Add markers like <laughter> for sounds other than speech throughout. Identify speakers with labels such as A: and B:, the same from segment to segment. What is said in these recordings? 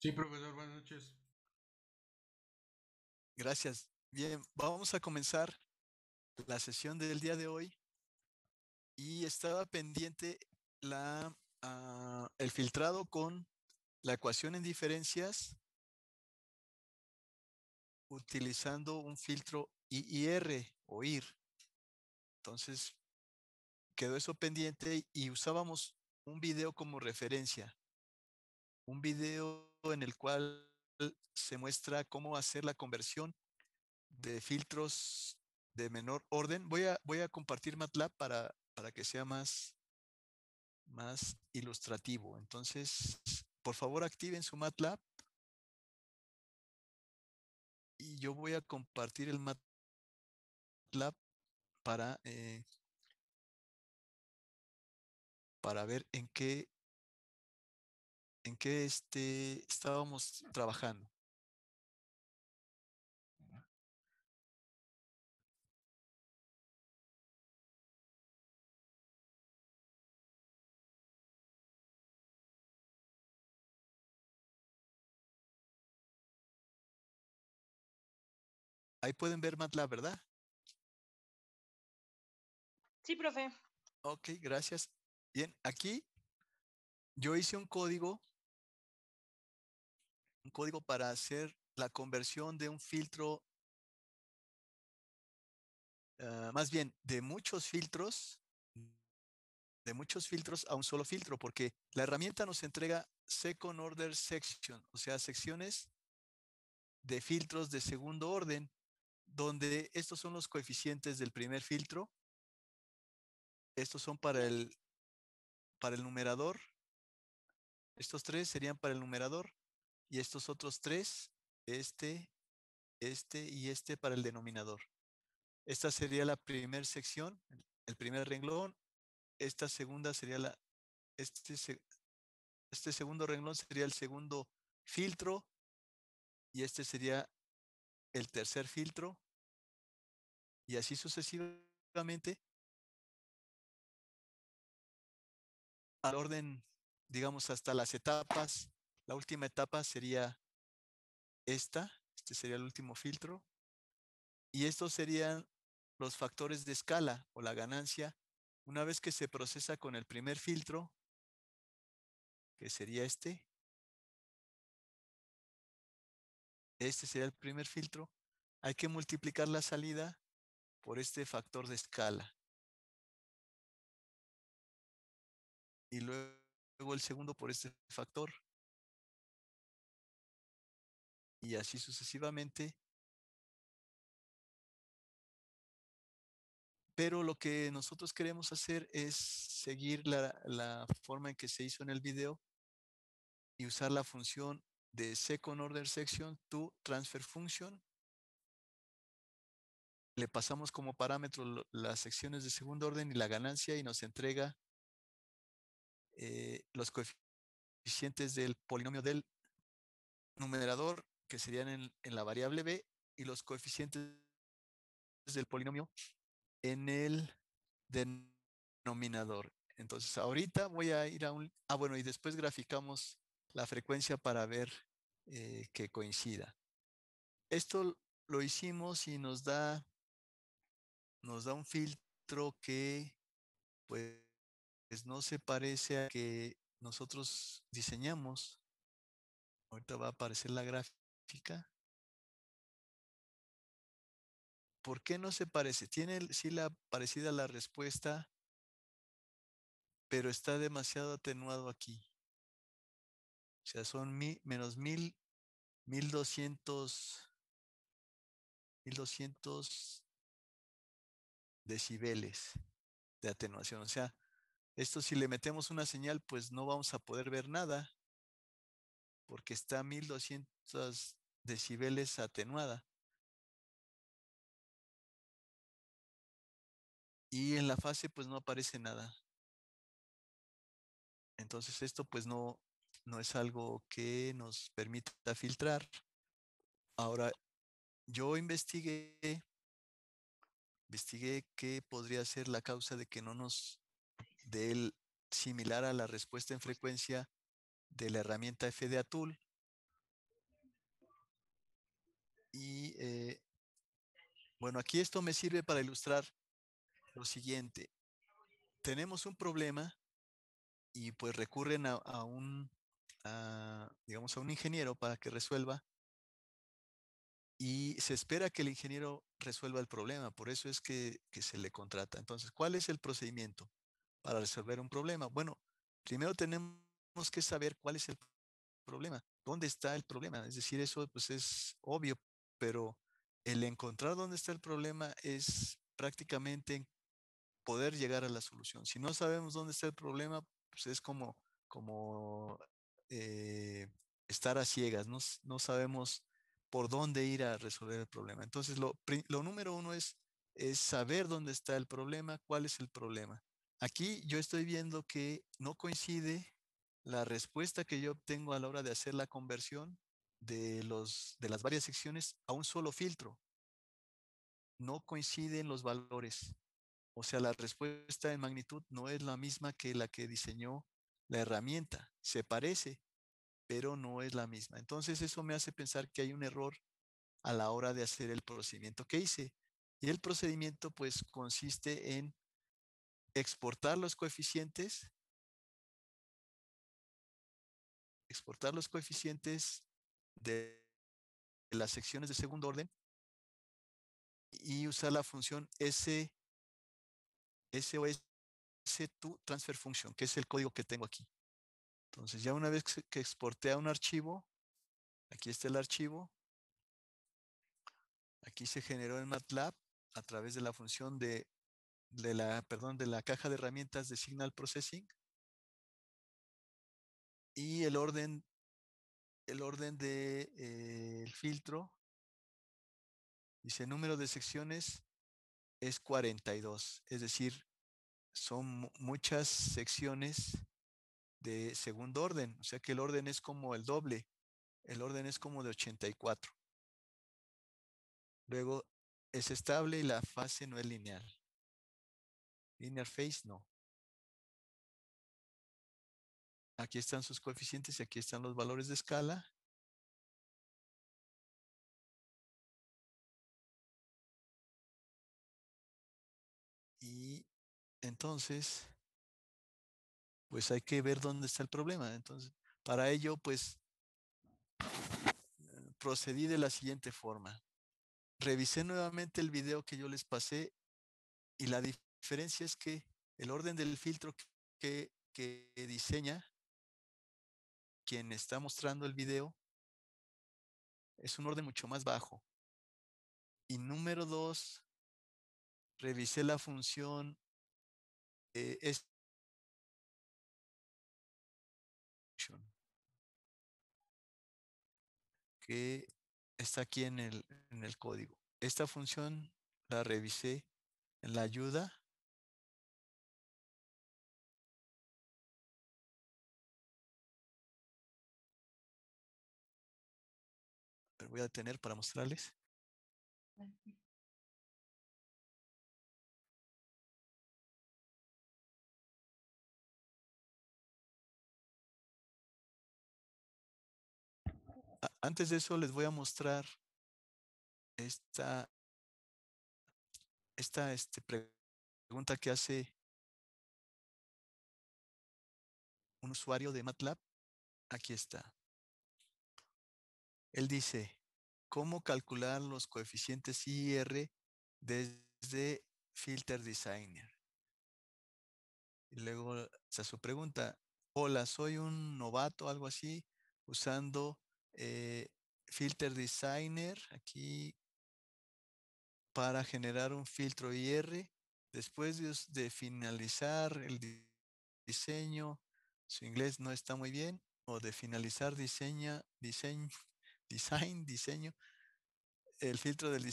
A: Sí,
B: profesor, buenas noches.
A: Gracias. Bien, vamos a comenzar la sesión del día de hoy. Y estaba pendiente la, ah, el filtrado con la ecuación en diferencias utilizando un filtro IIR o IR. Entonces, quedó eso pendiente y usábamos un video como referencia. Un video en el cual se muestra cómo hacer la conversión de filtros de menor orden. Voy a, voy a compartir MATLAB para, que sea más, más ilustrativo. Entonces, por favor, activen su MATLAB. Y yo voy a compartir el MATLAB para, eh,
B: para ver en qué en qué este, estábamos trabajando.
A: Ahí pueden ver la ¿verdad? Sí, profe. Ok, gracias. Bien, aquí yo hice un código código para hacer la conversión de un filtro, ah, más bien de muchos filtros, de muchos filtros a un solo filtro, porque la herramienta nos entrega second order section, o sea, secciones de filtros de segundo orden, donde estos son los coeficientes del primer filtro, estos son para el, para el numerador, estos tres serían para el numerador, y estos otros tres, este, este y este para el denominador. Esta sería la primera sección, el primer renglón. Esta segunda sería la, este, este segundo renglón sería el segundo filtro y este sería el tercer filtro y así sucesivamente al orden, digamos, hasta las etapas la última etapa sería esta, este sería el último filtro, y estos serían los factores de escala o la ganancia una vez que se procesa con el primer filtro, que sería este. Este sería el primer filtro. Hay que multiplicar la salida por este factor de escala. Y luego el segundo por este factor
B: y así sucesivamente.
A: Pero lo que nosotros queremos hacer es seguir la, forma en que se hizo en el video y usar la función de second order section to transfer function. Le pasamos como parámetro las secciones de segundo orden y la ganancia y nos entrega eh, los coeficientes del polinomio del numerador que serían en, la variable b y los coeficientes del polinomio en el denominador. Entonces ahorita voy a ir a un... Ah, bueno, y después graficamos la frecuencia para ver eh, que coincida. Esto lo hicimos y nos da, nos da un filtro que pues no se parece a que nosotros diseñamos. Ahorita va a aparecer la gráfica. ¿Por qué no se parece? Tiene sí la parecida la respuesta, pero está demasiado atenuado aquí. O sea, son menos mil, mil doscientos, mil doscientos decibeles de atenuación. O sea, esto si le metemos una señal, pues no vamos a poder ver nada, porque está mil 1200 decibeles atenuada.
B: Y en la fase pues
A: no aparece nada. Entonces esto pues no, no es algo que nos permita filtrar. Ahora, yo investigué, investigué qué podría ser la causa de que no nos dé similar a la respuesta en frecuencia de la herramienta de Atul, Y eh, bueno, aquí esto me sirve para ilustrar lo siguiente. Tenemos un problema y pues recurren a, un, digamos, a un ingeniero para que resuelva y se espera que el ingeniero resuelva el problema, por eso es que, que, se le contrata. Entonces, ¿cuál es el procedimiento para resolver un problema? Bueno, primero tenemos que saber cuál es el problema, dónde está el problema, es decir, eso pues es obvio pero el encontrar dónde está el problema es prácticamente poder llegar a la solución. Si no sabemos dónde está el problema, pues es como, como eh, estar a ciegas, no, sabemos por dónde ir a resolver el problema. Entonces, lo, lo número uno es, es saber dónde está el problema, cuál es el problema. Aquí yo estoy viendo que no coincide la respuesta que yo obtengo a la hora de hacer la conversión de, los, de las varias secciones a un solo filtro. No coinciden los valores. O sea, la respuesta en magnitud no es la misma que la que diseñó la herramienta. Se parece, pero no es la misma. Entonces eso me hace pensar que hay un error a la hora de hacer el procedimiento que hice. Y el procedimiento pues consiste en exportar los coeficientes, exportar los coeficientes de las secciones de segundo orden y usar la función S, s to transfer function, que es el código que tengo aquí. Entonces ya una vez que exporté a un archivo, aquí está el archivo, aquí se generó en MATLAB a través de la función de, de la, perdón, de la caja de herramientas de Signal Processing y el orden el orden del de, eh, filtro. Dice, el número de secciones es 42, es decir, son muchas secciones de segundo orden, o sea que el orden es como el doble, el orden es como de 84. Luego es estable y la fase no es lineal. Linear phase
B: no. Aquí están sus coeficientes y aquí están los valores de escala. Y
A: entonces, pues hay que ver dónde está el problema. Entonces, para ello, pues, eh, procedí de la siguiente forma. Revisé nuevamente el video que yo les pasé y la diferencia es que el orden del filtro que, que diseña quien está mostrando el video es un orden mucho más bajo. Y número dos, revisé la función eh, que está aquí en el, en el código. Esta función la revisé en la ayuda
B: voy a detener para mostrarles.
A: Antes de eso les voy a mostrar esta, esta este, pregunta que hace un usuario de MATLAB. Aquí está. Él dice, cómo calcular los coeficientes IR desde Filter Designer. Y luego o su pregunta, hola, soy un novato, algo así, usando eh, Filter Designer aquí para generar un filtro IR. Después de, finalizar el diseño, su inglés no está muy bien, o de finalizar diseño, diseño, design, diseño, el filtro del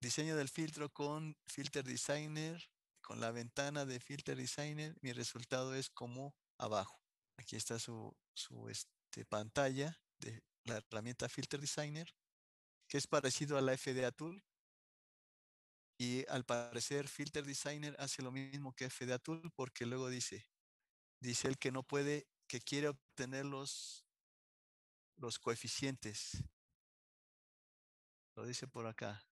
A: diseño del filtro con filter designer, con la ventana de filter designer, mi resultado es como abajo. Aquí está su, este, pantalla de la herramienta filter designer, que es parecido a la FDA Tool. Y al parecer filter designer hace lo mismo que FDA Tool porque luego dice, dice el que no puede, que quiere obtener los los coeficientes. Lo dice por acá.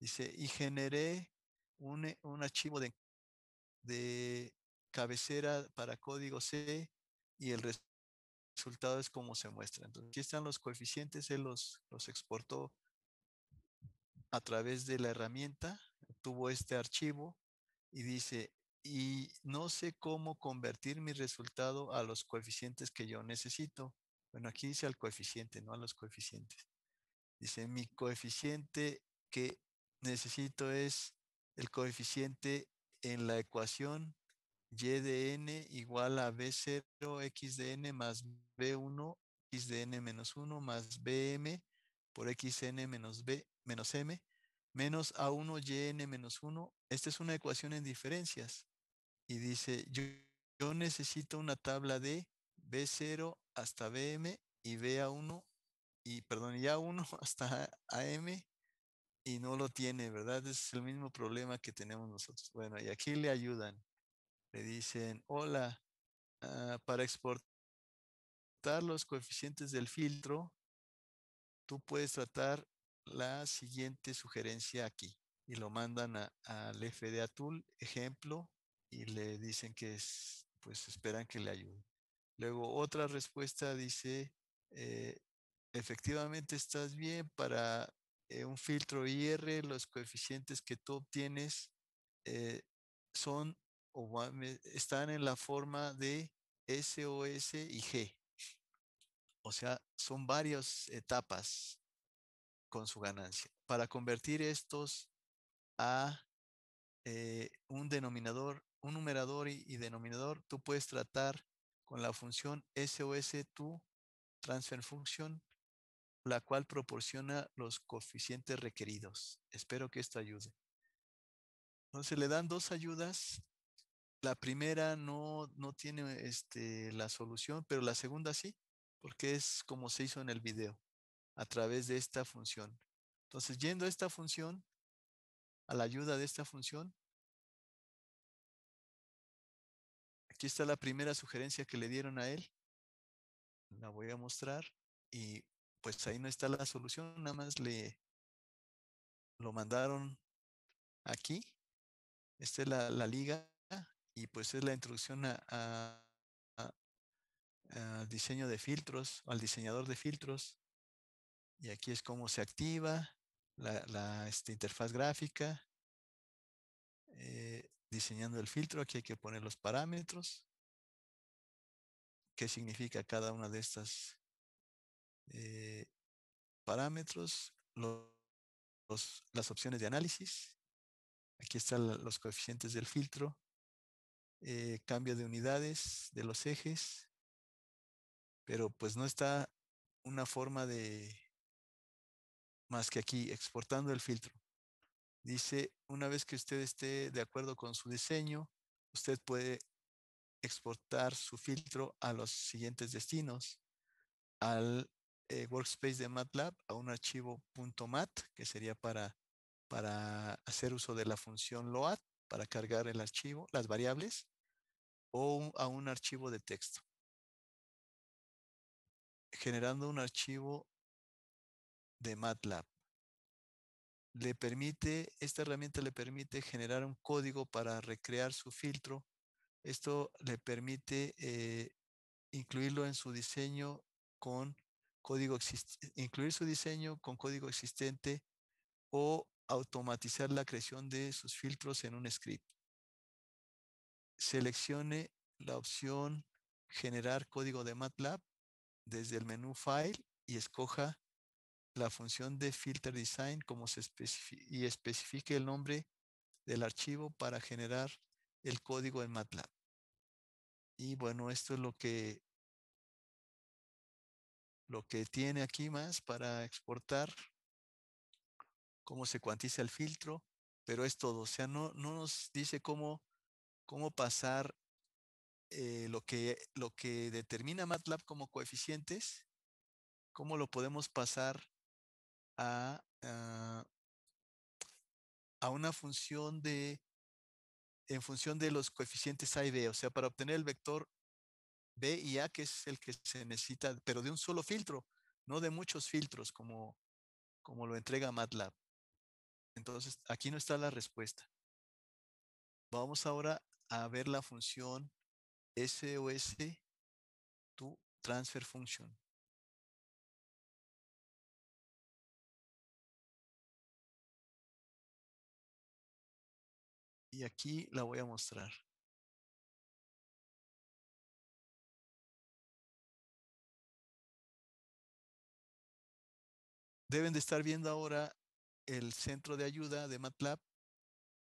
A: Dice, y generé un, eh, archivo de, de cabecera para código C y el resultado es como se muestra. Entonces, aquí están los coeficientes, él los, los exportó a través de la herramienta, tuvo este archivo y dice, y no sé cómo convertir mi resultado a los coeficientes que yo necesito. Bueno, aquí dice al coeficiente, no a los coeficientes. Dice, mi coeficiente que necesito es el coeficiente en la ecuación y de n igual a b0x de n más b1x de n menos 1 más bm por xn menos b menos m menos a 1 y n menos 1. Esta es una ecuación en diferencias. Y dice, yo necesito una tabla de B0 hasta BM y BA1 y perdón, y A1 <laughs> hasta AM y no lo tiene, ¿verdad? es el mismo problema que tenemos nosotros. Bueno, y aquí le ayudan. Le dicen, hola, ah, para exportar los coeficientes del filtro, tú puedes tratar la siguiente sugerencia aquí. Y lo mandan al FDA Tool, ejemplo, y le dicen que es, pues esperan que le ayude. Luego otra respuesta dice, eh, efectivamente estás bien para eh, un filtro IR, los coeficientes que tú obtienes eh, son están en la forma de SOS y G. O sea, son varias etapas con su ganancia. Para convertir estos a un denominador, un numerador y, denominador, tú puedes tratar con la función SOS2 Transfer Function, la cual proporciona los coeficientes requeridos. Espero que esto ayude. Entonces le dan dos ayudas. La primera no, no tiene este, la solución, pero la segunda sí, porque es como se hizo en el video, a través de esta función. Entonces, yendo a esta función, a la ayuda de esta función, Aquí está la primera sugerencia que le dieron a él. La voy a mostrar y pues ahí no está la solución, nada más le lo mandaron aquí. Esta es la, liga y pues es la introducción al diseño de filtros, al diseñador de filtros. Y aquí es cómo se activa la, este, interfaz gráfica. Eh, diseñando el filtro, aquí hay que poner los parámetros. ¿Qué significa cada una de estas eh, parámetros? las opciones de análisis. Aquí están los coeficientes del filtro. Eh, cambio de unidades de los ejes. Pero pues no está una forma de, más que aquí, exportando el filtro. Dice, una vez que usted esté de acuerdo con su diseño, usted puede exportar su filtro a los siguientes destinos, al eh, workspace de MATLAB, a un archivo .mat, que sería para, para hacer uso de la función load, para cargar el archivo, las variables, o a un archivo de texto. Generando un archivo de MATLAB le permite, esta herramienta le permite generar un código para recrear su filtro. Esto le permite eh, incluirlo en su diseño con código incluir su diseño con código existente o automatizar la creación de sus filtros en un script. Seleccione la opción generar código de MATLAB desde el menú File y escoja la función de filter design como se y especifique el nombre del archivo para generar el código en MATLAB. Y bueno, esto es lo que, lo que tiene aquí más para exportar, cómo se cuantiza el filtro, pero es todo. O sea, no, no nos dice cómo, cómo pasar eh, lo, que, lo que determina MATLAB como coeficientes, cómo lo podemos pasar Ah, a, una función de, en función de los coeficientes A y B, o sea, para obtener el vector B y A, que es el que se necesita, pero de un solo filtro, no de muchos filtros, como, como lo entrega MATLAB. Entonces, aquí no está la respuesta. Vamos ahora a ver la función SOS to transfer function.
B: y aquí la voy a mostrar.
A: Deben de estar viendo ahora el centro de ayuda de MATLAB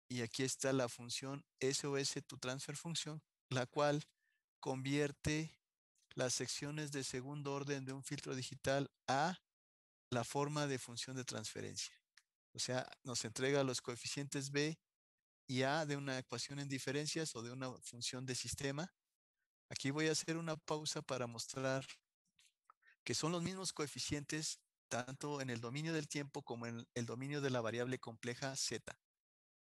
A: y aquí está la función SOS to transfer function, la cual convierte las secciones de segundo orden de un filtro digital a la forma de función de transferencia. O sea, nos entrega los coeficientes B y A de una ecuación en diferencias o de una función de sistema. Aquí voy a hacer una pausa para mostrar que son los mismos coeficientes tanto en el dominio del tiempo como en el dominio de la variable compleja Z.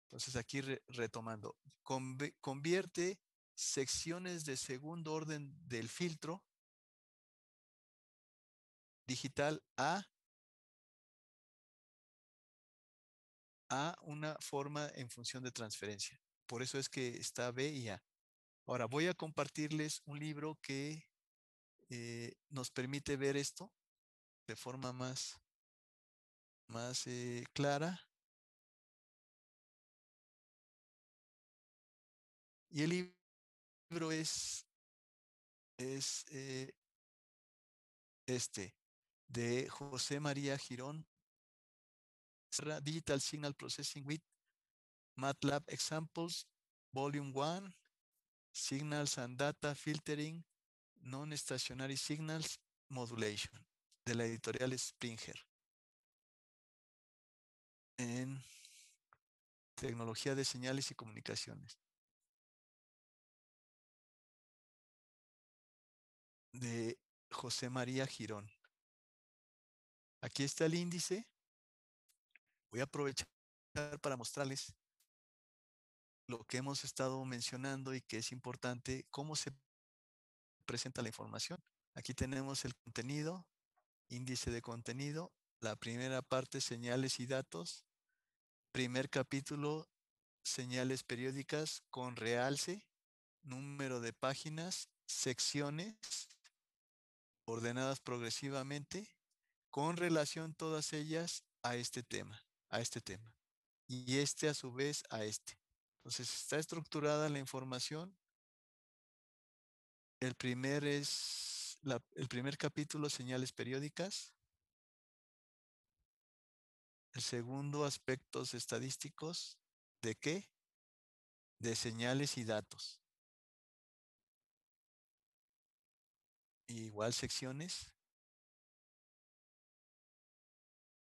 A: Entonces aquí retomando, convierte secciones de segundo orden del filtro
B: digital A
A: a una forma en función de transferencia. Por eso es que está B y A. Ahora voy a compartirles un libro que eh, nos permite ver esto de forma más, más eh, clara. Y el libro es, es eh, este, de José María Girón Digital Signal Processing with MATLAB Examples, Volume 1, Signals and Data Filtering, Non-Stationary Signals, Modulation, de la editorial Springer. En Tecnología de Señales y Comunicaciones.
B: De José María
A: Girón. Aquí está el índice Voy a aprovechar para mostrarles lo que hemos estado mencionando y que es importante, cómo se presenta la información. Aquí tenemos el contenido, índice de contenido, la primera parte, señales y datos, primer capítulo, señales periódicas con realce, número de páginas, secciones ordenadas progresivamente, con relación todas ellas a este tema a este tema y este a su vez a este. Entonces está estructurada la información. El primer es el primer capítulo señales periódicas. El segundo aspectos estadísticos de qué? De señales y datos. igual secciones.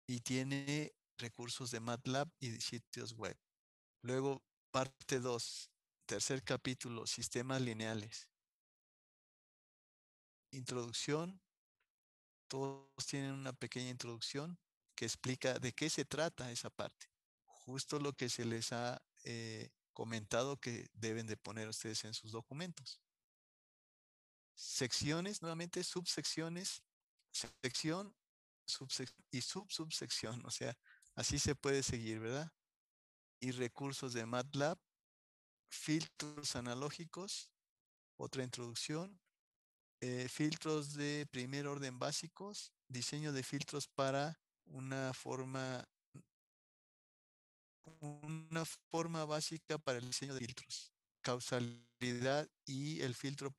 A: Y tiene recursos de MATLAB y sitios web. Luego, parte 2, tercer capítulo, sistemas lineales. Introducción. Todos tienen una pequeña introducción que explica de qué se trata esa parte. Justo lo que se les ha eh, comentado que deben de poner ustedes en sus documentos. Secciones, nuevamente subsecciones, sección, subsección y subsubsección, o sea, Así se puede seguir, ¿verdad? Y recursos de MATLAB, filtros analógicos, otra introducción, eh, filtros de primer orden básicos, diseño de filtros para una forma una forma básica para el diseño de filtros, causalidad y el filtro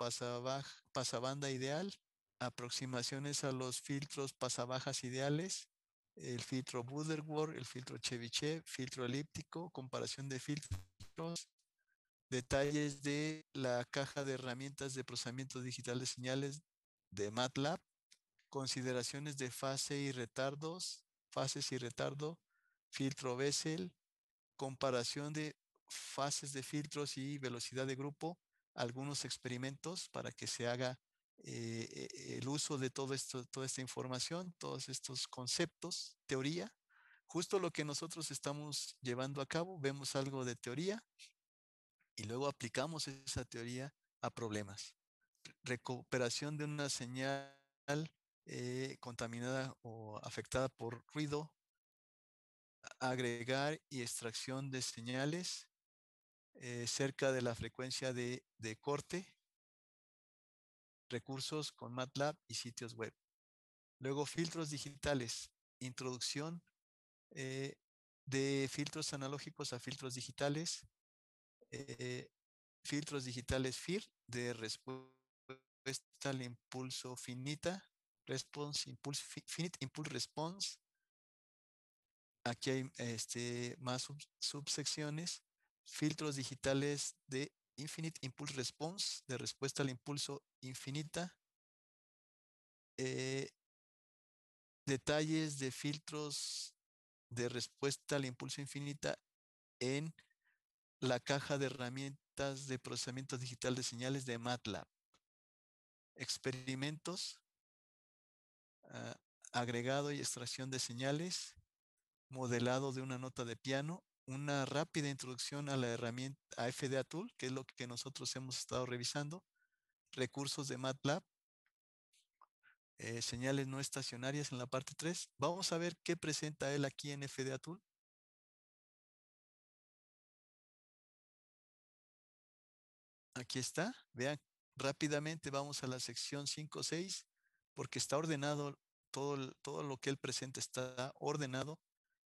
A: pasabanda ideal, aproximaciones a los filtros pasabajas ideales, el filtro Butterworth, el filtro cheviche filtro elíptico, comparación de filtros, detalles de la caja de herramientas de procesamiento digital de señales de MATLAB, consideraciones de fase y retardos, fases y retardo, filtro Bessel, comparación de fases de filtros y velocidad de grupo, algunos experimentos para que se haga eh, e, el uso de todo toda esta información, todos estos conceptos, teoría, justo lo que nosotros estamos llevando a cabo, vemos algo de teoría y luego aplicamos esa teoría a problemas. Recuperación de una señal eh, contaminada o afectada por ruido, agregar y extracción de señales eh, cerca de la frecuencia de corte, recursos con MATLAB y sitios web. Luego filtros digitales, introducción eh, de filtros analógicos a filtros digitales, eh, filtros digitales FIR de respuesta al impulso finita, response, impulse, finite, impulse response. Aquí hay este, más subsecciones, filtros digitales de Infinite Impulse Response, de respuesta al impulso infinita. Eh, detalles de filtros de respuesta al impulso infinita en la caja de herramientas de procesamiento digital de señales de MATLAB. Experimentos, ah, agregado y extracción de señales, modelado de una nota de piano, una rápida introducción a la herramienta FDA Tool, que es lo que nosotros hemos estado revisando, recursos de MATLAB, eh, señales no estacionarias en la parte 3. Vamos a ver qué presenta él aquí en FDA Tool. Aquí está. Vean, rápidamente vamos a la sección 5.6 porque está ordenado todo, todo lo que él presenta está ordenado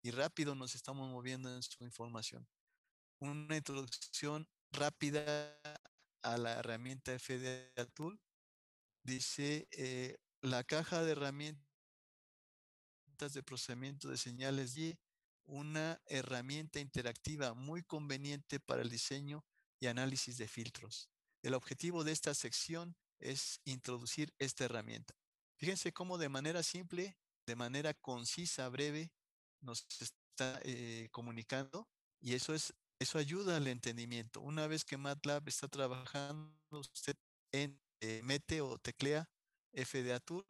A: y rápido nos estamos moviendo en su información. Una introducción rápida a la herramienta FDA Tool dice eh, la caja de herramientas de procesamiento de señales y una herramienta interactiva muy conveniente para el diseño y análisis de filtros. El objetivo de esta sección es introducir esta herramienta. Fíjense cómo de manera simple, de manera concisa, breve, nos está eh, comunicando y eso es eso ayuda al entendimiento. Una vez que MATLAB está trabajando, usted en, eh, mete o teclea FDA Tool,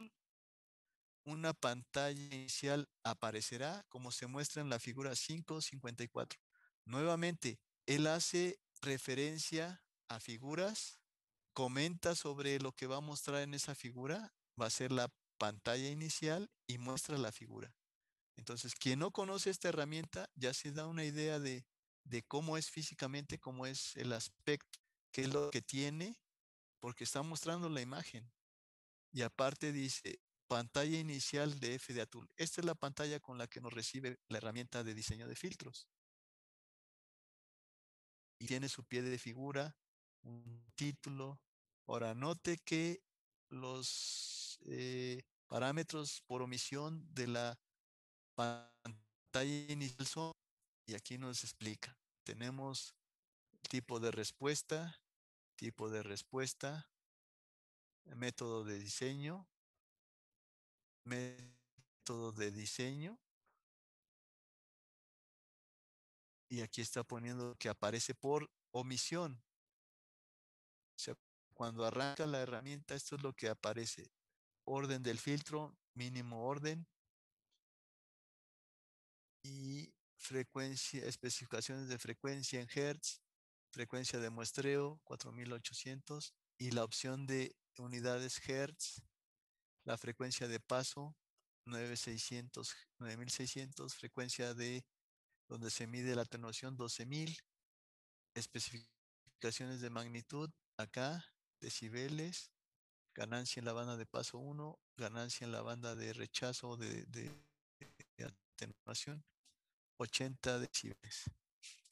A: una pantalla inicial aparecerá como se muestra en la figura 554. Nuevamente, él hace referencia a figuras, comenta sobre lo que va a mostrar en esa figura, va a ser la pantalla inicial y muestra la figura. Entonces, quien no conoce esta herramienta ya se da una idea de, de cómo es físicamente, cómo es el aspecto, qué es lo que tiene, porque está mostrando la imagen. Y aparte dice, pantalla inicial de F de Atul. Esta es la pantalla con la que nos recibe la herramienta de diseño de filtros. Y tiene su pie de figura, un título. Ahora, note que los eh, parámetros por omisión de la pantalla inicial y aquí nos explica. Tenemos tipo de respuesta, tipo de respuesta, método de diseño, método de diseño. Y aquí está poniendo que aparece por omisión. cuando arranca la herramienta, esto es lo que aparece. Orden del filtro, mínimo orden, y frecuencia, especificaciones de frecuencia en Hertz, frecuencia de muestreo 4800 y la opción de unidades Hertz, la frecuencia de paso 9600, 9600, frecuencia de donde se mide la atenuación 12000, especificaciones de magnitud acá, decibeles, ganancia en la banda de paso 1, ganancia en la banda de rechazo de, de 80 decibeles.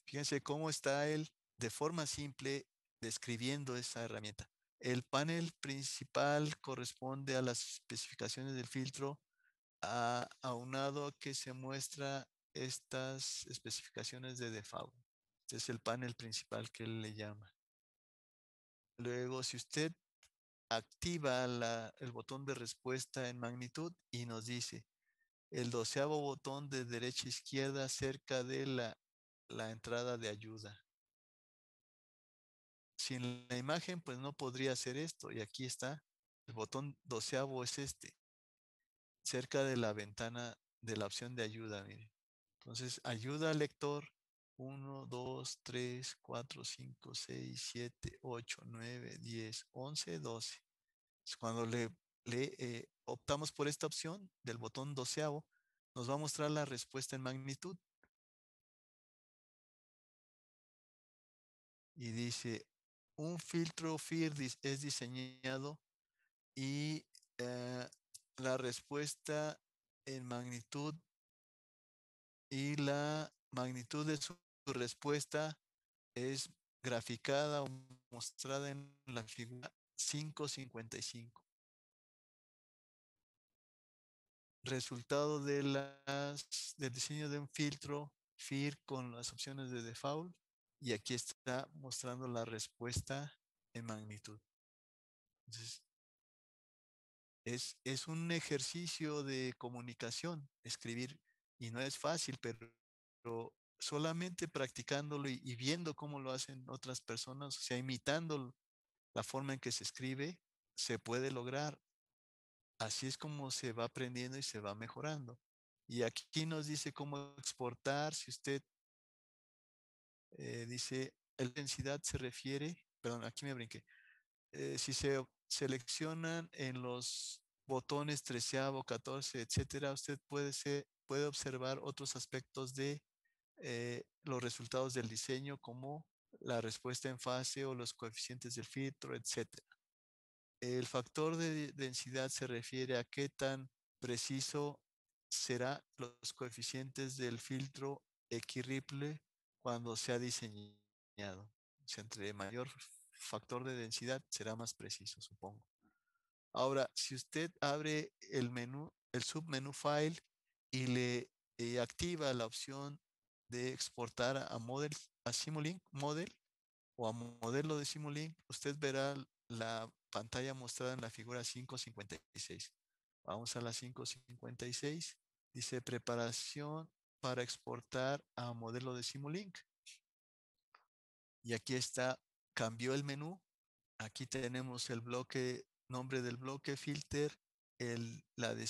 A: Fíjense cómo está él de forma simple describiendo esta herramienta. El panel principal corresponde a las especificaciones del filtro, a, lado que se muestra estas especificaciones de default. Este es el panel principal que él le llama. Luego, si usted activa el botón de respuesta en magnitud y nos dice, el doceavo botón de derecha a izquierda cerca de la, la entrada de ayuda. Sin la imagen, pues no podría hacer esto. Y aquí está, el botón doceavo es este, cerca de la ventana de la opción de ayuda, Entonces, ayuda al lector 1, 2, 3, 4, 5, 6, 7, 8, 9, 10, 11, 12. Cuando le, le eh, optamos por esta opción del botón doceavo, nos va a mostrar la respuesta en magnitud. Y dice, un filtro FIR es diseñado y eh, la respuesta en magnitud y la magnitud de su respuesta es graficada o mostrada en la figura 555. resultado de las, del diseño de un filtro FIR con las opciones de default y aquí está mostrando la respuesta en magnitud. es, un ejercicio de comunicación escribir y no es fácil, pero, solamente practicándolo y, y, viendo cómo lo hacen otras personas, o sea, imitando la forma en que se escribe, se puede lograr. Así es como se va aprendiendo y se va mejorando. Y aquí nos dice cómo exportar. Si usted eh, dice, la densidad se refiere, perdón, aquí me brinqué. Eh, si se seleccionan en los botones 13, 14, etcétera, usted puede, puede observar otros aspectos de eh, los resultados del diseño, como la respuesta en fase o los coeficientes del filtro, etcétera. El factor de densidad se refiere a qué tan preciso será los coeficientes del filtro equirriple cuando sea ha diseñado. O sea, entre mayor factor de densidad será más preciso, supongo. Ahora, si usted abre el menú, el submenú File y le eh, activa la opción de exportar a model, a Simulink model o a modelo de Simulink, usted verá la pantalla mostrada en la figura 556. Vamos a la 556. Dice preparación para exportar a modelo de Simulink. Y aquí está, cambió el menú. Aquí tenemos el bloque, nombre del bloque, filter, la de,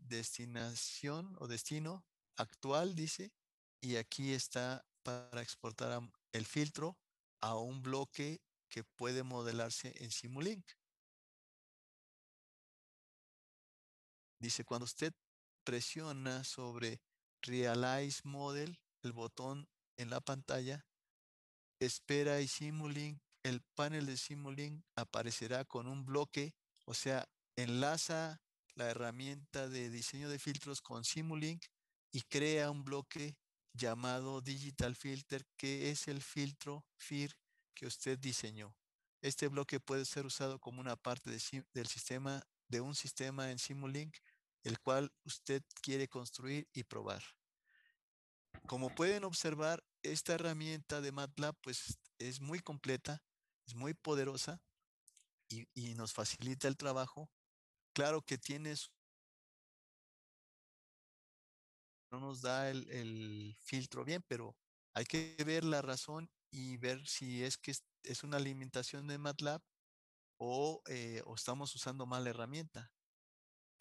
A: destinación o destino actual, dice. Y aquí está para exportar el filtro a un bloque que puede modelarse en Simulink. Dice, cuando usted presiona sobre Realize Model, el botón en la pantalla, espera y Simulink, el panel de Simulink aparecerá con un bloque, o sea, enlaza la herramienta de diseño de filtros con Simulink y crea un bloque llamado Digital Filter, que es el filtro FIR que usted diseñó. Este bloque puede ser usado como una parte del sistema, de un sistema en Simulink el cual usted quiere construir y probar. Como pueden observar, esta herramienta de MATLAB pues, es muy completa, es muy poderosa y, nos facilita el trabajo. Claro que tienes no nos da el, filtro bien, pero hay que ver la razón y ver si es que es una alimentación de MATLAB o, eh, estamos usando mal herramienta.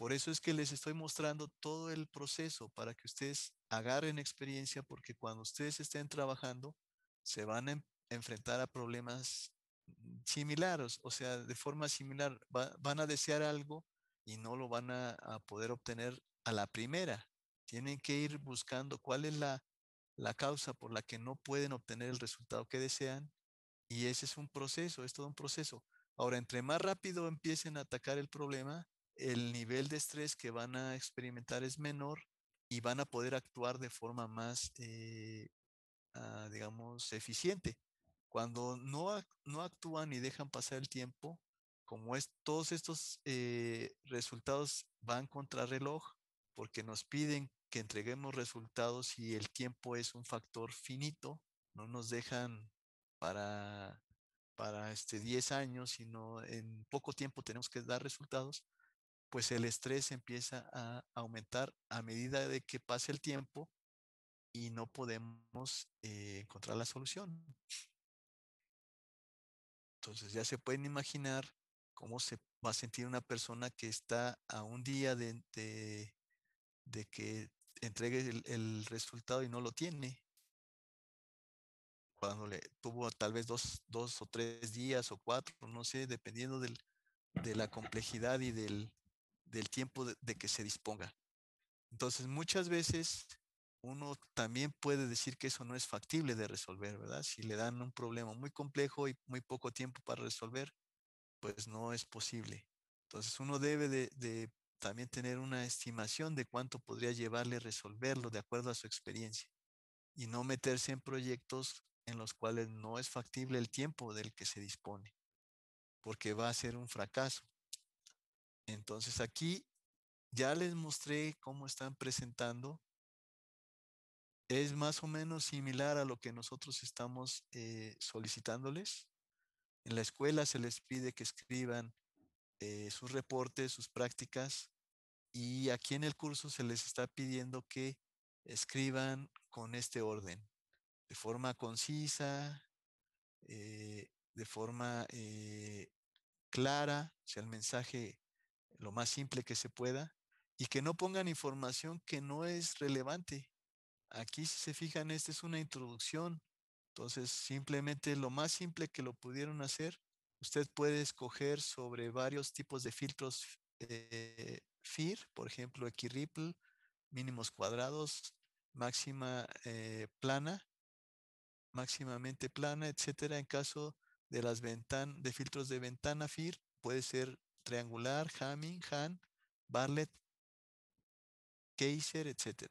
A: Por eso es que les estoy mostrando todo el proceso para que ustedes agarren experiencia porque cuando ustedes estén trabajando se van a em-, enfrentar a problemas mm, similares, o sea, de forma similar. van a desear algo y no lo van a, poder obtener a la primera. Tienen que ir buscando cuál es la, la causa por la que no pueden obtener el resultado que desean y ese es un proceso, es todo un proceso. Ahora, entre más rápido empiecen a atacar el problema, el nivel de estrés que van a experimentar es menor y van a poder actuar de forma más, eh, ah, digamos, eficiente. Cuando no, actúan y dejan pasar el tiempo, como es, todos estos eh, resultados van contra reloj, porque nos piden que entreguemos resultados y el tiempo es un factor finito, no nos dejan para, para este 10 años, sino en poco tiempo tenemos que dar resultados pues el estrés empieza a aumentar a medida de que pasa el tiempo y no podemos eh, encontrar la solución. Entonces ya se pueden imaginar cómo se va a sentir una persona que está a un día de, de, que entregue el, el, resultado y no lo tiene. Cuando le tuvo tal vez dos, dos o tres días o cuatro, no sé, dependiendo del, de la complejidad y del, del tiempo de, que se disponga. Entonces, muchas veces uno también puede decir que eso no es factible de resolver, ¿verdad? Si le dan un problema muy complejo y muy poco tiempo para resolver, pues no es posible. Entonces uno debe de también tener una estimación de cuánto podría llevarle resolverlo de acuerdo a su experiencia y no meterse en proyectos en los cuales no es factible el tiempo del que se dispone, porque va a ser un fracaso. Entonces aquí ya les mostré cómo están presentando. Es más o menos similar a lo que nosotros estamos eh, solicitándoles. En la escuela se les pide que escriban eh, sus reportes, sus prácticas, y aquí en el curso se les está pidiendo que escriban con este orden, de forma concisa, eh, de forma clara, o sea, el mensaje lo más simple que se pueda y que no pongan información que no es relevante. Aquí, si se fijan, esta es una introducción. Entonces, simplemente lo más simple que lo pudieron hacer, usted puede escoger sobre varios tipos de filtros eh, FIR, por ejemplo, Equiripple, mínimos cuadrados, máxima eh, plana, máximamente plana, etcétera. En caso de las ventanas, de filtros de ventana FIR, puede ser triangular, Hamming, Han, Bartlett, Kaiser, etc.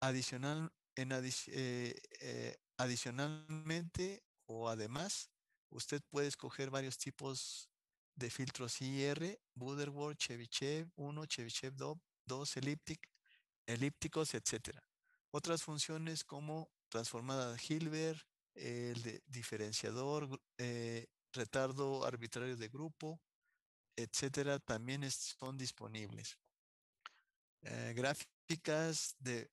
A: Adicional, eh, eh, adicionalmente o además, usted puede escoger varios tipos de filtros IR, Butterworth, chebyshev, 1, chebyshev 2, elíptic, elípticos, etc. Otras funciones como transformada de Hilbert, el diferenciador, eh, retardo arbitrario de grupo, etcétera, también son disponibles. Eh, gráficas de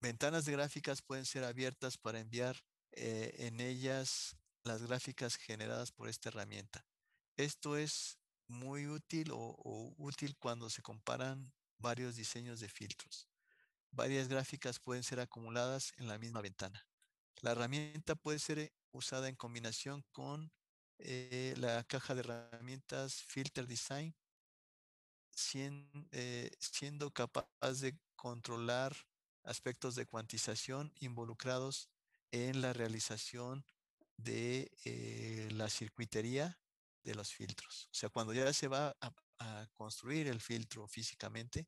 A: ventanas de gráficas pueden ser abiertas para enviar eh, en ellas las gráficas generadas por esta herramienta. Esto es muy útil o útil cuando se comparan varios diseños de filtros. Varias gráficas pueden ser acumuladas en la misma ventana. La herramienta puede ser eh, usada en combinación con eh, la caja de herramientas Filter Design, eh, siendo capaz de controlar aspectos de cuantización involucrados en la realización de eh, la circuitería de los filtros. O sea, cuando ya se va a construir el filtro físicamente,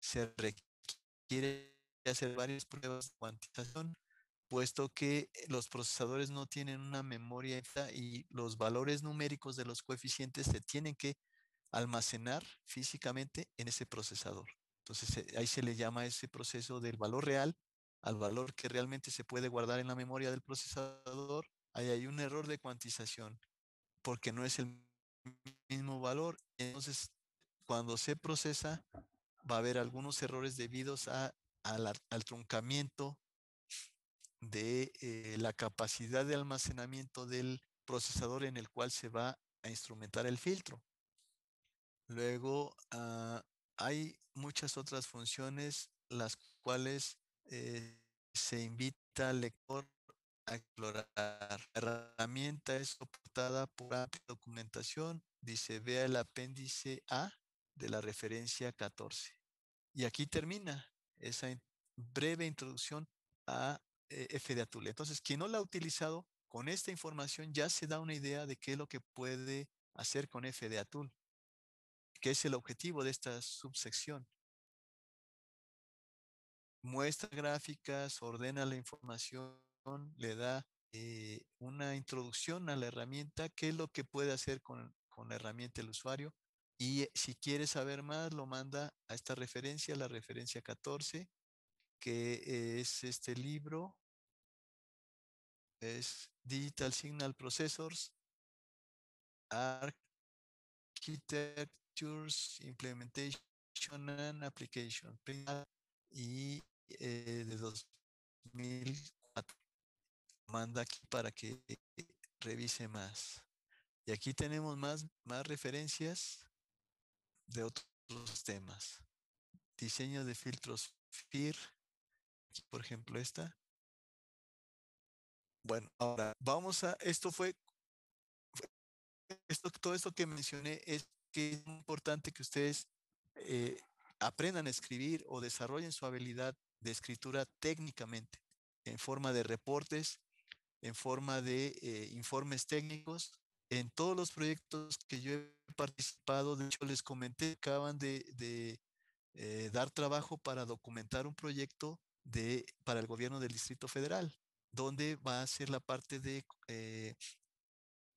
A: se requiere hacer varias pruebas de cuantización puesto que eh, los procesadores no tienen una memoria y los valores numéricos de los coeficientes se tienen que almacenar físicamente en ese procesador. Entonces eh, ahí se le llama ese proceso del valor real al valor que realmente se puede guardar en la memoria del procesador. Ahí hay un error de cuantización porque no es el mismo valor. Entonces cuando se procesa va a haber algunos errores debidos a, al truncamiento de eh, la capacidad de almacenamiento del procesador en el cual se va a instrumentar el filtro. Luego ah, hay muchas otras funciones las cuales eh, se invita al lector a explorar. La herramienta es soportada por la documentación. Dice, vea el apéndice A de la referencia 14. Y aquí termina esa breve introducción a e, F de Atul, Entonces, quien no la ha utilizado, con esta información ya se da una idea de qué es lo que puede hacer con F de Atul, que es el objetivo de esta subsección. Muestra gráficas, ordena la información, le da eh, una introducción a la herramienta, qué es lo que puede hacer con, la herramienta el usuario. Y eh, si quiere saber más, lo manda a esta referencia, la referencia 14, que es este libro es Digital Signal Processors, Architectures, Implementation and Application, y eh, de 2004. Manda aquí para que revise más. Y aquí tenemos más, más referencias de otros temas. Diseño de filtros FIR, por ejemplo esta, bueno, ahora vamos a, esto fue, esto, todo esto que mencioné es que es importante que ustedes eh, aprendan a escribir o desarrollen su habilidad de escritura técnicamente, en forma de reportes, en forma de eh, informes técnicos. En todos los proyectos que yo he participado, de hecho les comenté, acaban de, eh, dar trabajo para documentar un proyecto de, para el gobierno del Distrito Federal donde va a ser la parte de eh,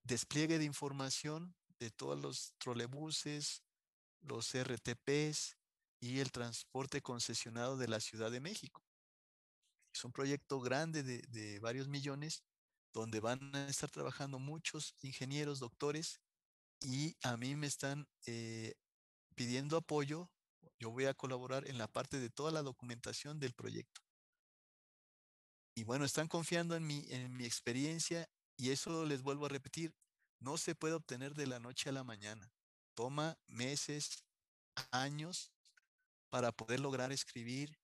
A: despliegue de información de todos los trolebuses, los RTPs y el transporte concesionado de la Ciudad de México. Es un proyecto grande de, varios millones donde van a estar trabajando muchos ingenieros, doctores, y a mí me están eh, pidiendo apoyo. Yo voy a colaborar en la parte de toda la documentación del proyecto. Y bueno, están confiando en mi, en mi experiencia y eso les vuelvo a repetir, no se puede obtener de la noche a la mañana. Toma meses, años para poder lograr escribir,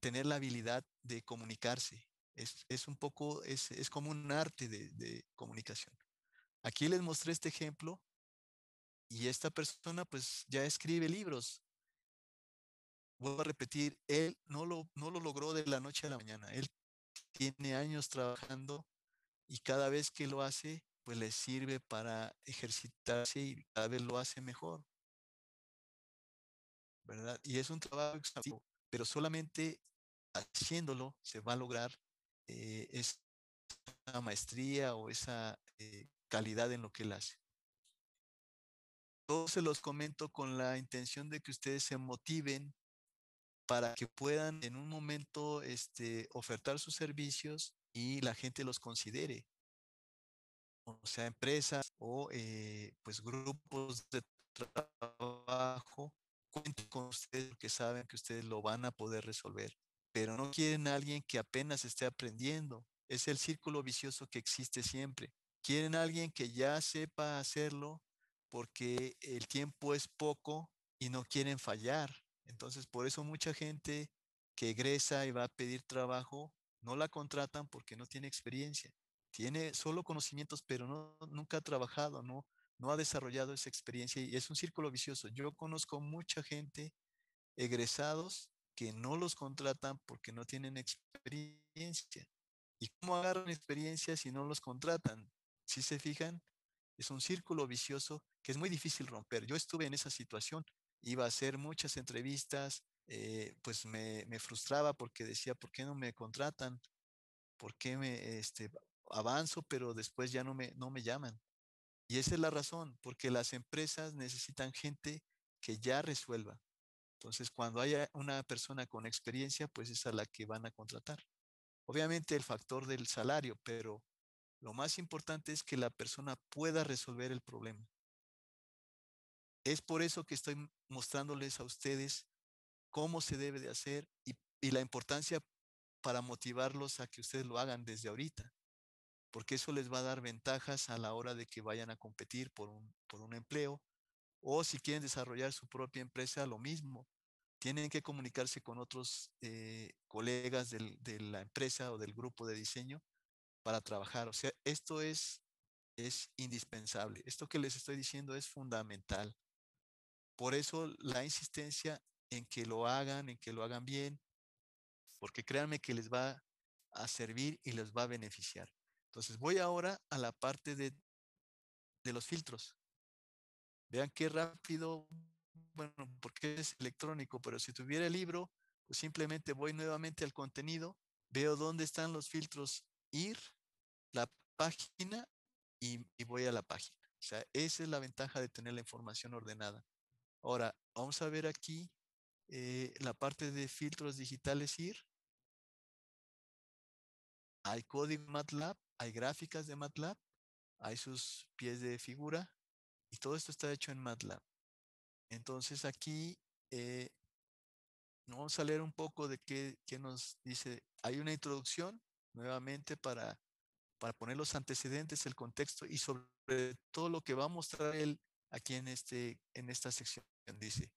A: tener la habilidad de comunicarse. Es, es un poco, es, es, como un arte de, de comunicación. Aquí les mostré este ejemplo y esta persona pues ya escribe libros. Vuelvo a repetir, él no lo, no lo logró de la noche a la mañana. Él tiene años trabajando y cada vez que lo hace, pues le sirve para ejercitarse y cada vez lo hace mejor. ¿Verdad? Y es un trabajo exhaustivo, pero solamente haciéndolo se va a lograr eh, esa maestría o esa eh, calidad en lo que él hace. Todo se los comento con la intención de que ustedes se motiven para que puedan en un momento este, ofertar sus servicios y la gente los considere. O sea, empresas o eh, pues grupos de trabajo cuenten con ustedes porque saben que ustedes lo van a poder resolver, pero no quieren a alguien que apenas esté aprendiendo. Es el círculo vicioso que existe siempre. Quieren a alguien que ya sepa hacerlo porque el tiempo es poco y no quieren fallar. Entonces, por eso mucha gente que egresa y va a pedir trabajo, no la contratan porque no tiene experiencia. Tiene solo conocimientos, pero no, nunca ha trabajado, no, no ha desarrollado esa experiencia y es un círculo vicioso. Yo conozco mucha gente egresados que no los contratan porque no tienen experiencia. ¿Y cómo agarran experiencia si no los contratan? Si se fijan, es un círculo vicioso que es muy difícil romper. Yo estuve en esa situación iba a hacer muchas entrevistas, eh, pues me, frustraba porque decía, ¿por qué no me contratan? ¿Por qué me este, avanzo, pero después ya no me, no me llaman? Y esa es la razón, porque las empresas necesitan gente que ya resuelva. Entonces, cuando haya una persona con experiencia, pues es a la que van a contratar. Obviamente el factor del salario, pero lo más importante es que la persona pueda resolver el problema. Es por eso que estoy mostrándoles a ustedes cómo se debe de hacer y, la importancia para motivarlos a que ustedes lo hagan desde ahorita, porque eso les va a dar ventajas a la hora de que vayan a competir por un, empleo o si quieren desarrollar su propia empresa, lo mismo. Tienen que comunicarse con otros eh, colegas de la empresa o del grupo de diseño para trabajar. O sea, esto es, es indispensable. Esto que les estoy diciendo es fundamental. Por eso la insistencia en que lo hagan, en que lo hagan bien, porque créanme que les va a servir y les va a beneficiar. Entonces voy ahora a la parte de, los filtros. Vean qué rápido, bueno, porque es electrónico, pero si tuviera el libro, pues simplemente voy nuevamente al contenido, veo dónde están los filtros, ir, la página y voy a la página. O sea, esa es la ventaja de tener la información ordenada. Ahora, vamos a ver aquí eh, la parte de filtros digitales IR. Hay código MATLAB, hay gráficas de MATLAB, hay sus pies de figura y todo esto está hecho en MATLAB. Entonces aquí eh, vamos a leer un poco de qué, nos dice. Hay una introducción nuevamente para, para poner los antecedentes, el contexto y sobre todo lo que va a mostrar el, aquí en, este, en esta sección dice,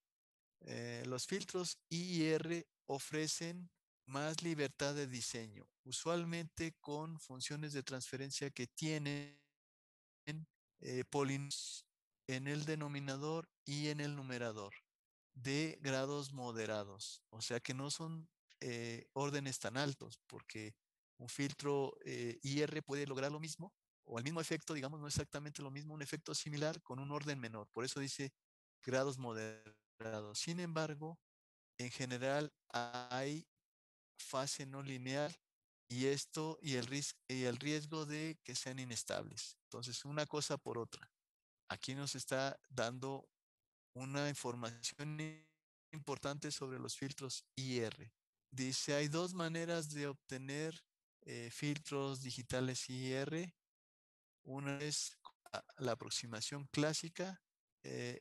A: eh, los filtros IR ofrecen más libertad de diseño, usualmente con funciones de transferencia que tienen eh, polinomios en el denominador y en el numerador de grados moderados, o sea que no son eh, órdenes tan altos, porque un filtro eh, IR puede lograr lo mismo o el mismo efecto, digamos, no exactamente lo mismo, un efecto similar con un orden menor. Por eso dice grados moderados. Sin embargo, en general hay fase no lineal y esto y el, y el riesgo de que sean inestables. Entonces, una cosa por otra. Aquí nos está dando una información importante sobre los filtros IR. Dice, hay dos maneras de obtener eh, filtros digitales IR una es la aproximación clásica, eh,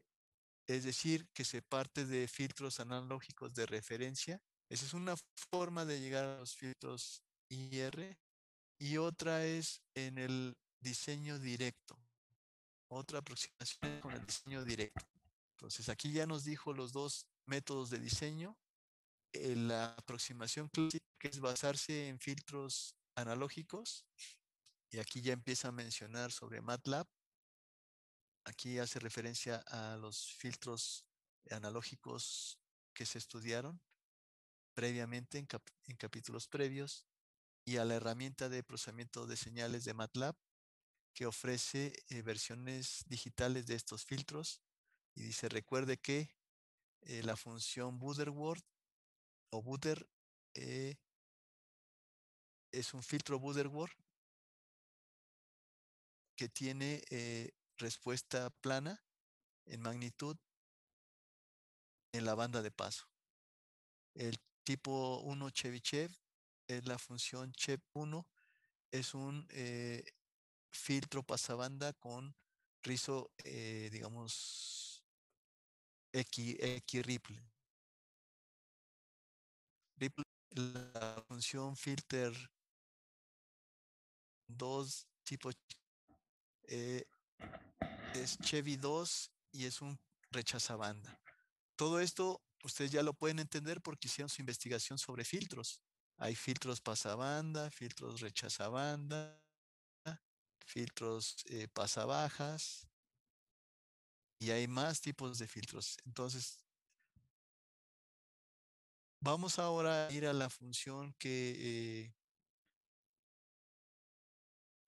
A: es decir, que se parte de filtros analógicos de referencia. Esa es una forma de llegar a los filtros IR. Y otra es en el diseño directo. Otra aproximación con el diseño directo. Entonces, aquí ya nos dijo los dos métodos de diseño. Eh, la aproximación clásica que es basarse en filtros analógicos y aquí ya empieza a mencionar sobre MATLAB. Aquí hace referencia a los filtros analógicos que se estudiaron previamente en, capítulos previos y a la herramienta de procesamiento de señales de MATLAB que ofrece eh, versiones digitales de estos filtros. Y dice, recuerde que eh, la función Butterworth o Butter eh, es un filtro Butterworth que tiene eh, respuesta plana en magnitud en la banda de paso. El tipo 1 Chebyshev es la función Chev1, es un eh, filtro pasabanda con rizo, eh, digamos, X, Ripple. Ripple, la función filter 2 tipo eh, es Chevy 2 y es un rechazabanda. Todo esto ustedes ya lo pueden entender porque hicieron su investigación sobre filtros. Hay filtros pasabanda, filtros rechazabanda, filtros eh, pasabajas y hay más tipos de filtros. Entonces, vamos ahora a ir a la función que eh,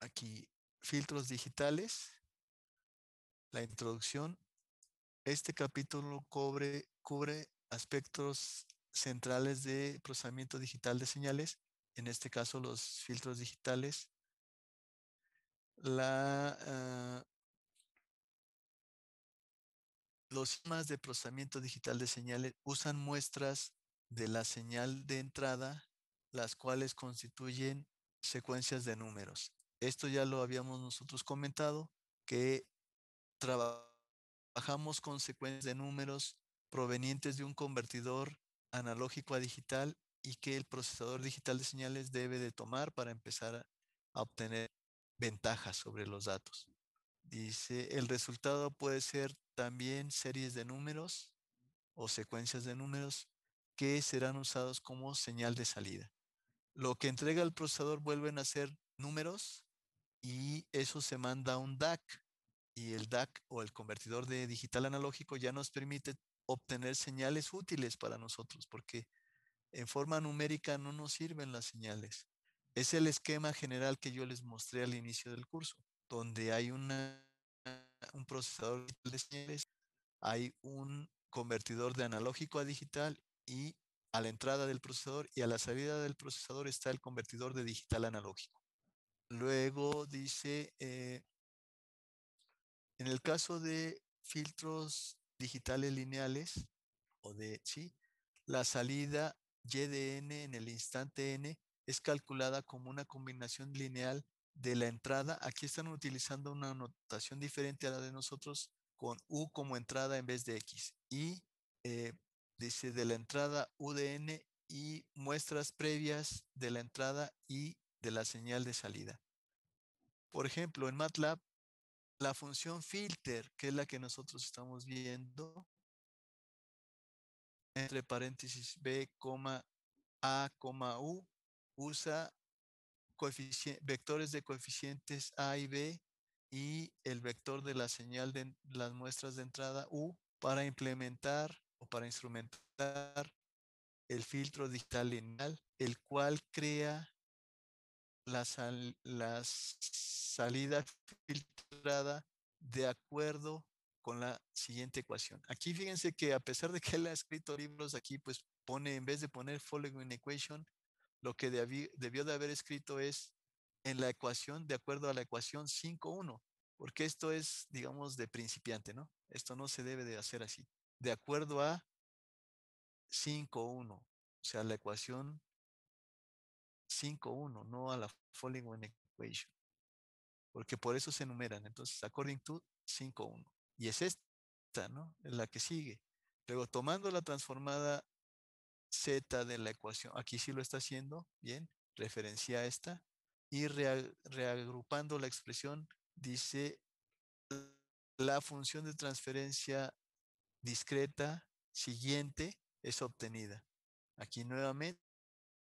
A: aquí filtros digitales, la introducción, este capítulo cubre, aspectos centrales de procesamiento digital de señales, en este caso los filtros digitales, ah, los sistemas de procesamiento digital de señales usan muestras de la señal de entrada, las cuales constituyen secuencias de números. Esto ya lo habíamos nosotros comentado, que trabajamos con secuencias de números provenientes de un convertidor analógico a digital y que el procesador digital de señales debe de tomar para empezar a obtener ventajas sobre los datos. Dice, el resultado puede ser también series de números o secuencias de números que serán usados como señal de salida. Lo que entrega el procesador vuelven a ser números y eso se manda a un DAC y el DAC o el convertidor de digital analógico ya nos permite obtener señales útiles para nosotros porque en forma numérica no nos sirven las señales. Es el esquema general que yo les mostré al inicio del curso, donde hay un procesador de señales, hay un convertidor de analógico a digital y a la entrada del procesador y a la salida del procesador está el convertidor de digital analógico. Luego dice, eh, en el caso de filtros digitales lineales, o de, la salida Y de n en el instante n es calculada como una combinación lineal de la entrada. Aquí están utilizando una notación diferente a la de nosotros con U como entrada en vez de X. Y eh, dice de la entrada U de n y muestras previas de la entrada y de la señal de salida. Por ejemplo, en MATLAB, la función filter, que es la que nosotros estamos viendo, entre paréntesis b, a, u, usa vectores de coeficientes a y b y el vector de la señal de las muestras de entrada u para implementar o para instrumentar el filtro digital lineal, el cual crea la, salida filtrada de acuerdo con la siguiente ecuación. Aquí fíjense que a pesar de que él ha escrito libros aquí, pues pone, en vez de poner following equation, lo que debió de haber escrito es en la ecuación de acuerdo a la ecuación 5.1, porque esto es, digamos, de principiante, ¿no? Esto no se debe de hacer así. De acuerdo a 5.1, o sea, la ecuación 1, no a la following one equation. Porque por eso se enumeran. Entonces, according to 1, Y es esta, ¿no? Es la que sigue. Luego, tomando la transformada Z de la ecuación, aquí sí lo está haciendo, bien, referencia a esta, y reagrupando la expresión, dice la función de transferencia discreta siguiente es obtenida. Aquí nuevamente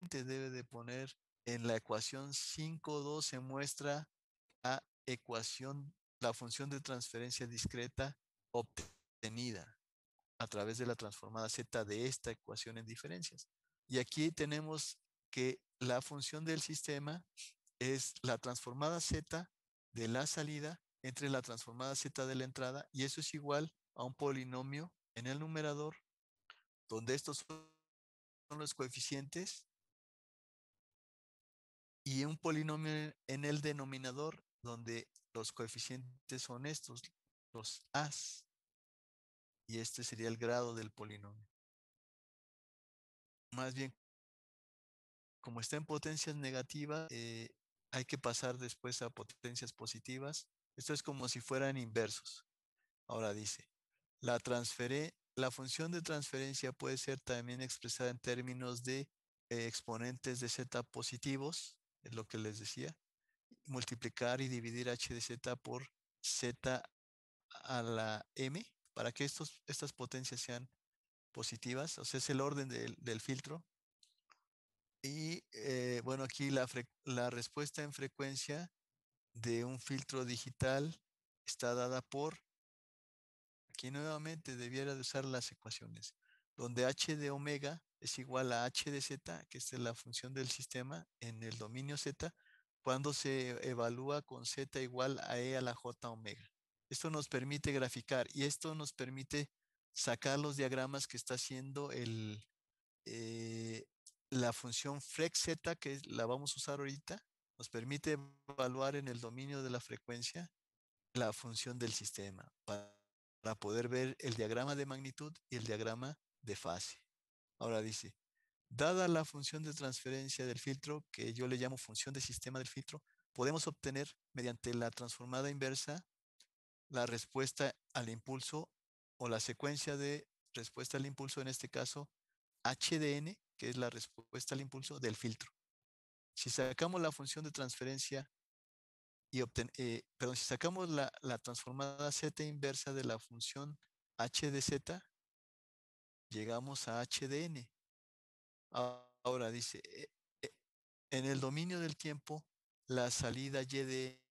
A: debe de poner en la ecuación 5.2 se muestra la ecuación, la función de transferencia discreta obtenida a través de la transformada z de esta ecuación en diferencias. Y aquí tenemos que la función del sistema es la transformada z de la salida entre la transformada z de la entrada y eso es igual a un polinomio en el numerador donde estos son los coeficientes y un polinomio en el denominador donde los coeficientes son estos, los as. Y este sería el grado del polinomio. Más bien, como está en potencias negativas, eh, hay que pasar después a potencias positivas. Esto es como si fueran inversos. Ahora dice, la, la función de transferencia puede ser también expresada en términos de eh, exponentes de z positivos lo que les decía, multiplicar y dividir h de z por z a la m para que estos, estas potencias sean positivas, o sea, es el orden del, filtro. Y eh, bueno, aquí la, la respuesta en frecuencia de un filtro digital está dada por, aquí nuevamente debiera de usar las ecuaciones, donde h de omega es igual a h de z, que es la función del sistema en el dominio z, cuando se evalúa con z igual a e a la j omega. Esto nos permite graficar y esto nos permite sacar los diagramas que está haciendo el, eh, la función frex z, que la vamos a usar ahorita, nos permite evaluar en el dominio de la frecuencia la función del sistema para poder ver el diagrama de magnitud y el diagrama de fase. Ahora dice, dada la función de transferencia del filtro, que yo le llamo función de sistema del filtro, podemos obtener mediante la transformada inversa la respuesta al impulso o la secuencia de respuesta al impulso, en este caso HDN, que es la respuesta al impulso del filtro. Si sacamos la función de transferencia y obtenemos eh, perdón, si sacamos la, la transformada Z inversa de la función hdz llegamos a HDN. Ahora dice, eh, eh, en el dominio del tiempo, la salida YDN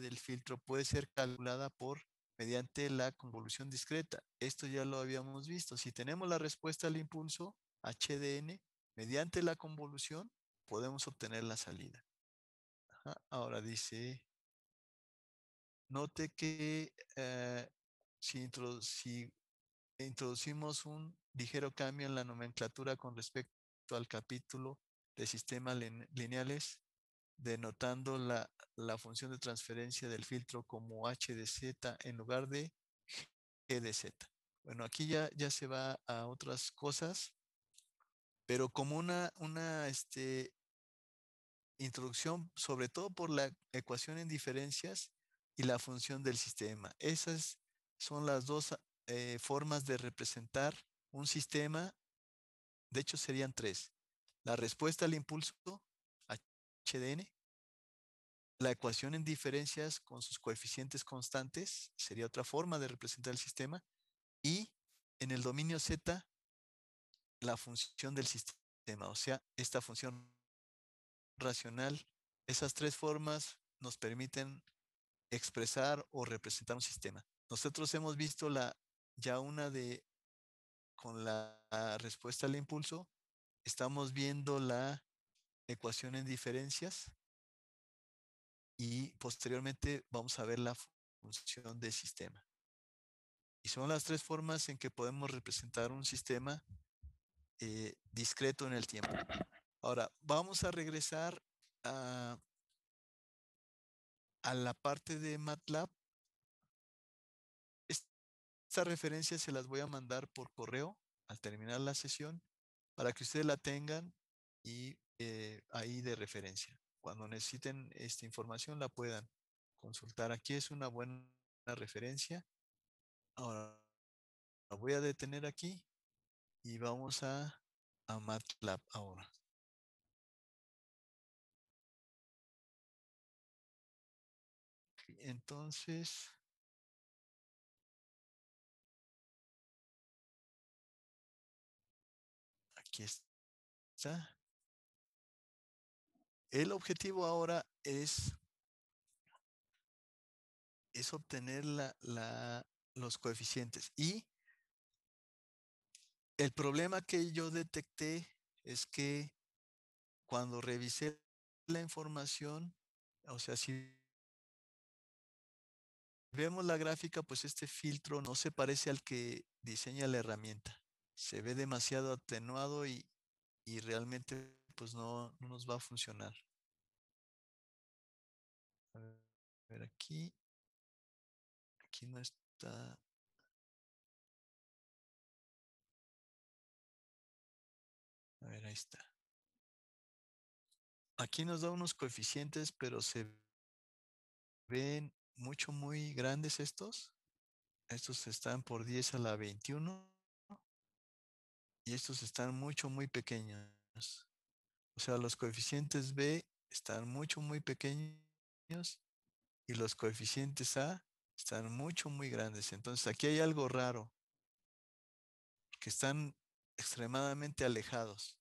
A: del filtro puede ser calculada por mediante la convolución discreta. Esto ya lo habíamos visto. Si tenemos la respuesta al impulso HDN, mediante la convolución podemos obtener la salida. Ahora dice, note que eh, si introducimos un ligero cambio en la nomenclatura con respecto al capítulo de sistemas lineales, denotando la, la función de transferencia del filtro como H de Z en lugar de de Z. Bueno, aquí ya, ya se va a otras cosas, pero como una, una este, introducción, sobre todo por la ecuación en diferencias y la función del sistema. Esas son las dos eh, formas de representar un sistema, de hecho serían tres. La respuesta al impulso, HDN, la ecuación en diferencias con sus coeficientes constantes, sería otra forma de representar el sistema, y en el dominio Z, la función del sistema, o sea, esta función racional. Esas tres formas nos permiten expresar o representar un sistema. Nosotros hemos visto la, ya una de con la ah, respuesta al impulso, estamos viendo la ecuación en diferencias y posteriormente vamos a ver la función de sistema. Y son las tres formas en que podemos representar un sistema eh, discreto en el tiempo. Ahora, vamos a regresar a, a la parte de MATLAB esta referencia se las voy a mandar por correo al terminar la sesión para que ustedes la tengan y eh, ahí de referencia. Cuando necesiten esta información la puedan consultar. Aquí es una buena referencia. Ahora la voy a detener aquí y vamos a,
B: a MATLAB ahora. Entonces, Aquí
A: está. El objetivo ahora es, es obtener los coeficientes. Y el problema que yo detecté es que cuando revisé la información, o sea, si vemos la gráfica, pues este filtro no se parece al que diseña la herramienta se ve demasiado atenuado y, realmente pues no, no, nos va a funcionar. A ver aquí. Aquí no está. A ver, ahí está. Aquí nos da unos coeficientes, pero se ven mucho, muy grandes estos. Estos están por 10 a la 21 y estos están mucho, muy pequeños. O sea, los coeficientes B están mucho, muy pequeños y los coeficientes A están mucho, muy grandes. Entonces, aquí hay algo raro, que están extremadamente alejados.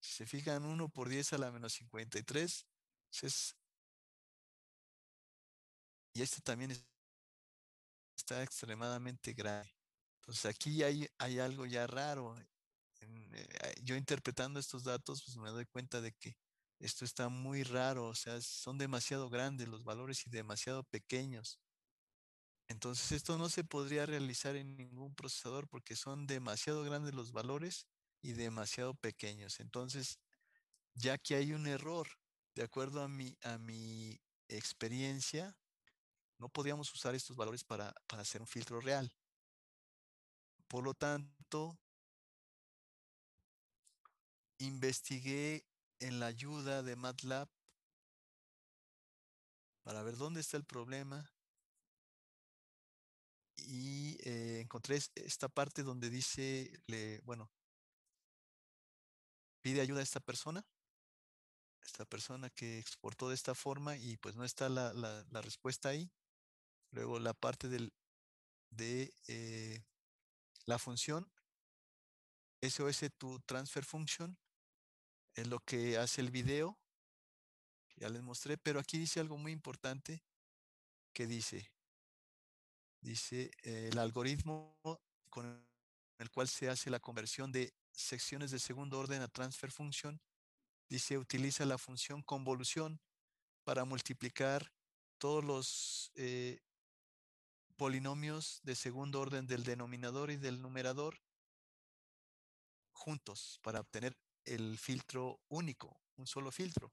A: Si se fijan, 1 por 10 a la menos 53 pues, es... Y este también está extremadamente grande. Entonces aquí hay, hay algo ya raro eh, yo interpretando estos datos, pues, me doy cuenta de que esto está muy raro, o sea, son demasiado grandes los valores y demasiado pequeños. Entonces, esto no se podría realizar en ningún procesador porque son demasiado grandes los valores y demasiado pequeños. Entonces, ya que hay un error, de acuerdo a mi, a mi experiencia, no podíamos usar estos valores para, para hacer un filtro real. Por lo tanto, investigué en la ayuda de MATLAB para ver dónde está el problema y eh, encontré esta parte donde dice, le, bueno, pide ayuda a esta persona, esta persona que exportó de esta forma y pues no está la, respuesta ahí. Luego la parte del, de eh, la función SOS to transfer function es lo que hace el video. Ya les mostré, pero aquí dice algo muy importante que dice, dice eh, el algoritmo con el cual se hace la conversión de secciones de segundo orden a transfer function, dice utiliza la función convolución para multiplicar todos los eh, polinomios de segundo orden del denominador y del numerador juntos para obtener el filtro único, un solo filtro.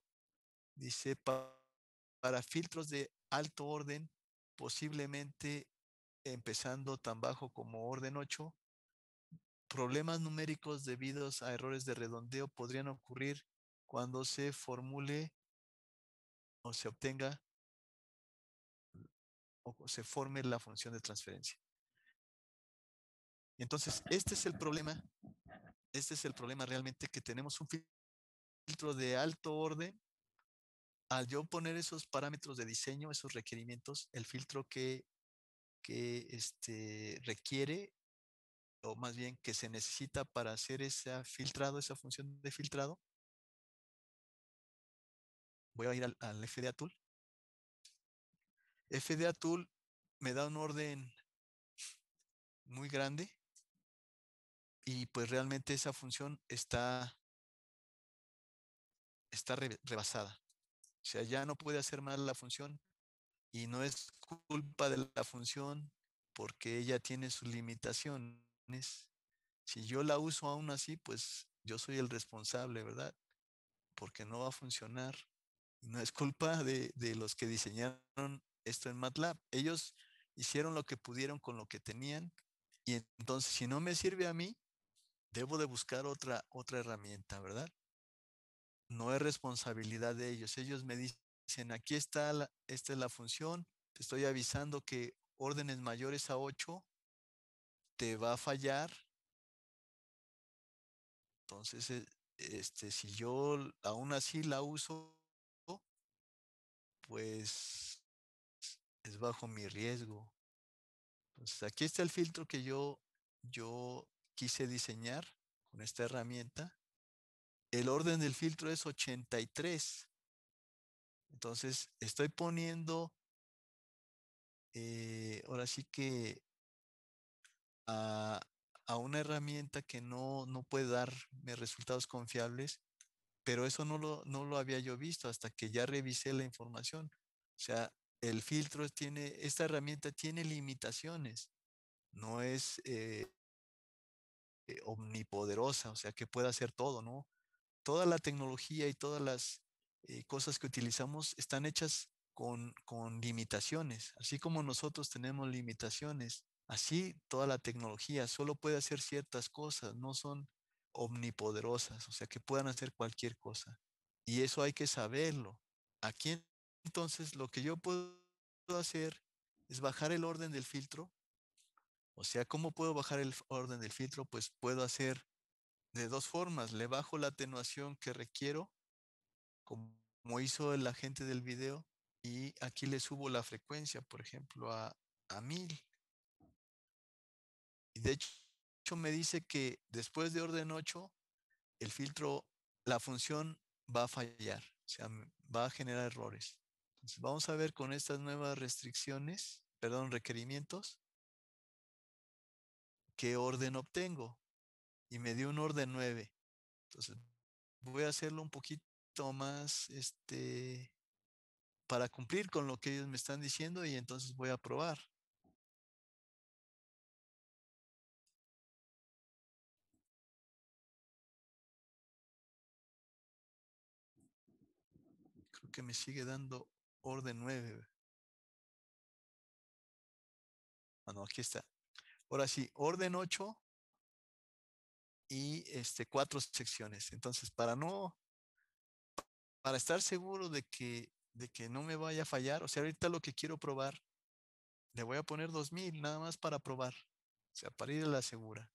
A: Dice, para filtros de alto orden, posiblemente empezando tan bajo como orden 8, problemas numéricos debidos a errores de redondeo podrían ocurrir cuando se formule o se obtenga o se forme la función de transferencia. Entonces, este es el problema, este es el problema realmente que tenemos un filtro de alto orden. Al yo poner esos parámetros de diseño, esos requerimientos, el filtro que, que este, requiere o más bien que se necesita para hacer ese filtrado, esa función de filtrado. Voy a ir al, al, FDA Tool. FDA Tool me da un orden muy grande y pues realmente esa función está, está rebasada. O sea, ya no puede hacer más la función y no es culpa de la función porque ella tiene sus limitaciones. Si yo la uso aún así, pues yo soy el responsable, ¿verdad? Porque no va a funcionar. No es culpa de, de los que diseñaron esto en MATLAB. Ellos hicieron lo que pudieron con lo que tenían y entonces si no me sirve a mí, debo de buscar otra, otra herramienta, ¿verdad? No es responsabilidad de ellos. Ellos me dicen, aquí está, esta es la función, te estoy avisando que órdenes mayores a 8 te va a fallar. Entonces, eh, este, si yo aún así la uso, pues es bajo mi riesgo. Entonces, aquí está el filtro que yo, yo quise diseñar con esta herramienta, el orden del filtro es 83. Entonces, estoy poniendo, eh, ahora sí que a, una herramienta que no, no, puede darme resultados confiables, pero eso no lo, no lo había yo visto hasta que ya revisé la información. O sea, el filtro tiene, esta herramienta tiene limitaciones, no es eh, eh, omnipoderosa, o sea, que pueda hacer todo, ¿no? Toda la tecnología y todas las eh, cosas que utilizamos están hechas con, con limitaciones, así como nosotros tenemos limitaciones, así toda la tecnología solo puede hacer ciertas cosas, no son omnipoderosas, o sea, que puedan hacer cualquier cosa. Y eso hay que saberlo. Aquí entonces lo que yo puedo hacer es bajar el orden del filtro o sea, ¿cómo puedo bajar el orden del filtro? Pues puedo hacer de dos formas. Le bajo la atenuación que requiero, como hizo la gente del video, y aquí le subo la frecuencia, por ejemplo, a, a 1000. Y de hecho me dice que después de orden 8, el filtro, la función va a fallar, o sea, va a generar errores. Entonces, vamos a ver con estas nuevas restricciones, perdón, requerimientos, ¿qué orden obtengo? Y me dio un orden 9. Entonces, voy a hacerlo un poquito más, este, para cumplir con lo que ellos me están diciendo y entonces voy a probar.
B: Creo que me sigue dando
A: orden 9. Ah, no, aquí está. Ahora sí, orden 8 y este, cuatro secciones. Entonces, para no, para estar seguro de que, de que no me vaya a fallar, o sea, ahorita lo que quiero probar, le voy a poner 2000 nada más para probar, o sea, para ir a la segura.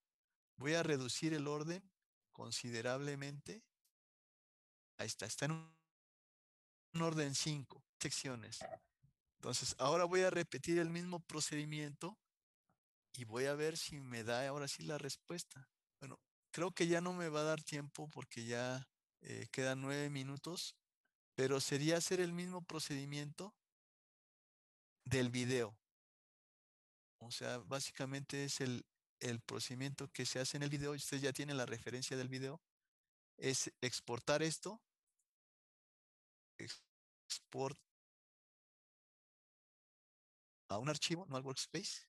A: Voy a reducir el orden considerablemente. Ahí está, está en un, un orden 5, secciones. Entonces, ahora voy a repetir el mismo procedimiento y voy a ver si me da ahora sí la respuesta. Bueno, creo que ya no me va a dar tiempo porque ya eh, quedan nueve minutos, pero sería hacer el mismo procedimiento del video. O sea, básicamente es el, el procedimiento que se hace en el video, ustedes ya tienen la referencia del video, es exportar esto, export
B: a un archivo, no al workspace,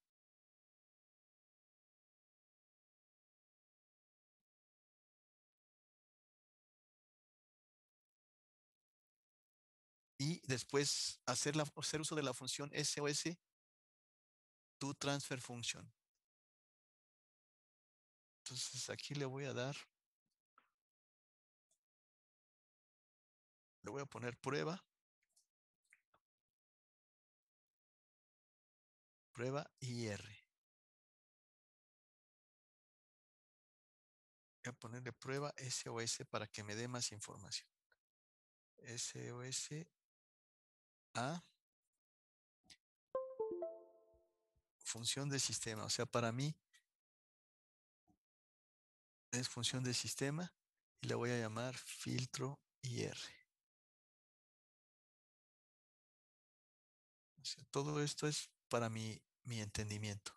B: y después
A: hacer, hacer uso de la función SOS to transfer function. Entonces aquí le voy a dar,
B: le voy a poner prueba, prueba IR. Voy a ponerle prueba SOS
A: para que me dé más información. SOS a función de sistema. O sea, para mí es función de sistema y le voy
B: a llamar filtro IR. O todo esto es para mi, mi entendimiento.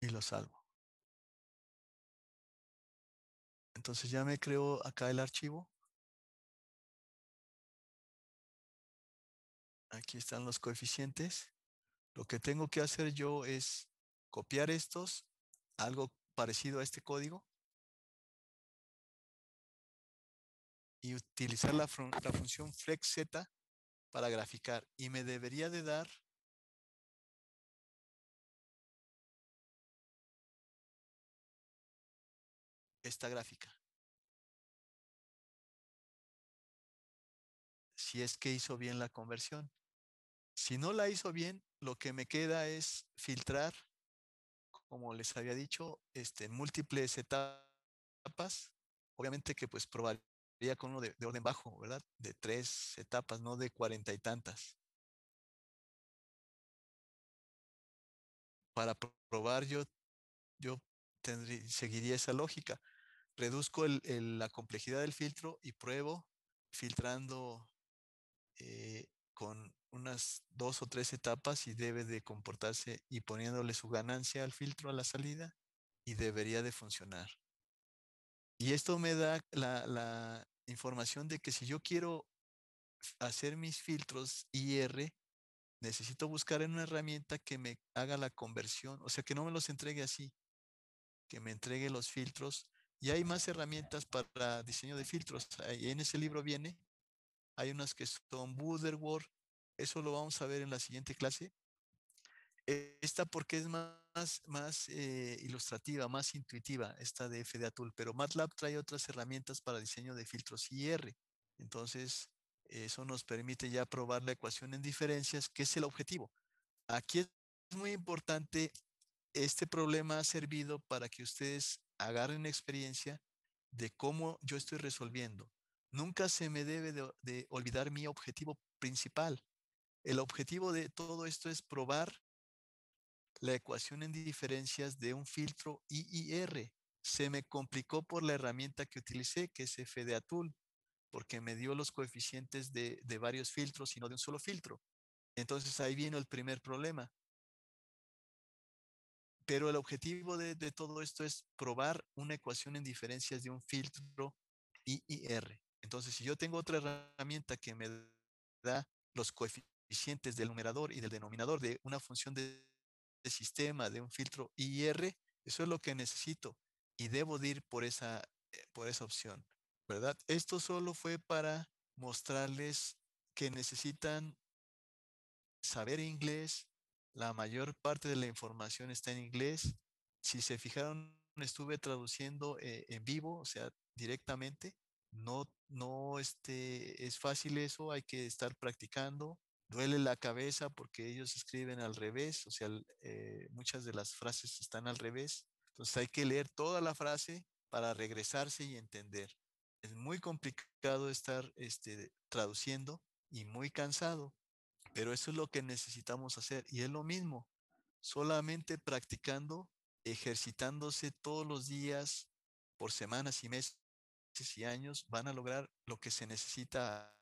B: Y lo salvo. Entonces ya me creo acá el archivo.
A: Aquí están los coeficientes. Lo que tengo que hacer yo es copiar estos, algo parecido a este código. Y utilizar la, función flexz para graficar. Y me debería de dar
B: esta gráfica.
A: si es que hizo bien la conversión. Si no la hizo bien, lo que me queda es filtrar, como les había dicho, este, en múltiples etapas. Obviamente que pues probaría con uno de, de orden bajo, ¿verdad? De tres etapas, no de cuarenta y tantas. Para probar yo, yo seguiría esa lógica. Reduzco la complejidad del filtro y pruebo filtrando eh, con unas dos o tres etapas y debe de comportarse y poniéndole su ganancia al filtro a la salida y debería de funcionar. Y esto me da la, la información de que si yo quiero hacer mis filtros IR, necesito buscar en una herramienta que me haga la conversión, o sea, que no me los entregue así, que me entregue los filtros. Y hay más herramientas para diseño de filtros. En ese libro viene hay unas que son Butterworth, eso lo vamos a ver en la siguiente clase. E, esta porque es más, más eh, ilustrativa, más intuitiva, esta de F de pero MATLAB trae otras herramientas para diseño de filtros IR. Entonces, eso nos permite ya probar la ecuación en diferencias, que es el objetivo. Aquí es muy importante, este problema ha servido para que ustedes agarren experiencia de cómo yo estoy resolviendo Nunca se me debe de, olvidar mi objetivo principal. El objetivo de todo esto es probar la ecuación en diferencias de un filtro IIR. Se me complicó por la herramienta que utilicé, que es F de Atul, porque me dio los coeficientes de, varios filtros y no de un solo filtro. Entonces ahí viene el primer problema. Pero el objetivo de, de todo esto es probar una ecuación en diferencias de un filtro IIR. Entonces, si yo tengo otra herramienta que me da los coeficientes del numerador y del denominador de una función de, sistema, de un filtro IR, eso es lo que necesito y debo ir por esa, eh, por esa opción, ¿verdad? Esto solo fue para mostrarles que necesitan saber inglés, la mayor parte de la información está en inglés. Si se fijaron, estuve traduciendo eh, en vivo, o sea, directamente, no, no este, es fácil eso, hay que estar practicando. Duele la cabeza porque ellos escriben al revés, o sea, eh, muchas de las frases están al revés. Entonces hay que leer toda la frase para regresarse y entender. Es muy complicado estar este, traduciendo y muy cansado, pero eso es lo que necesitamos hacer. Y es lo mismo, solamente practicando, ejercitándose todos los días por semanas y meses y años van a lograr lo que se necesita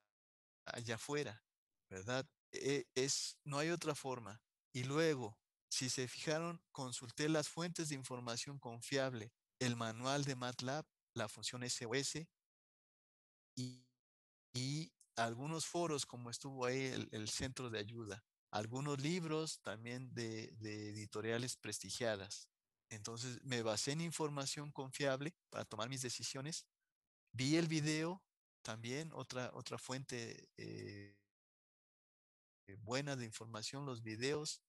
A: allá afuera, ¿verdad? E, es, no hay otra forma. Y luego, si se fijaron, consulté las fuentes de información confiable, el manual de MATLAB, la función SOS y, algunos foros como estuvo ahí el, centro de ayuda, algunos libros también de editoriales prestigiadas. Entonces me basé en información confiable para tomar mis decisiones Vi el video también, otra, otra fuente eh, eh, buena de información, los videos,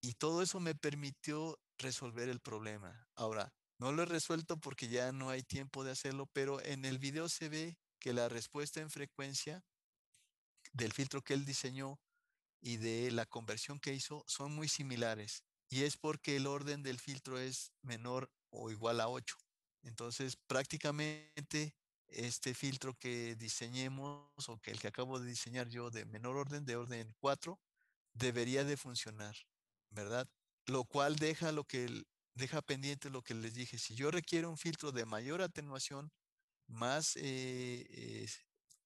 A: y todo eso me permitió resolver el problema. Ahora, no lo he resuelto porque ya no hay tiempo de hacerlo, pero en el video se ve que la respuesta en frecuencia del filtro que él diseñó y de la conversión que hizo son muy similares. Y es porque el orden del filtro es menor o igual a 8. Entonces, prácticamente este filtro que diseñemos o que el que acabo de diseñar yo de menor orden, de orden 4, debería de funcionar, ¿verdad? Lo cual deja lo que deja pendiente lo que les dije. Si yo requiero un filtro de mayor atenuación, más eh,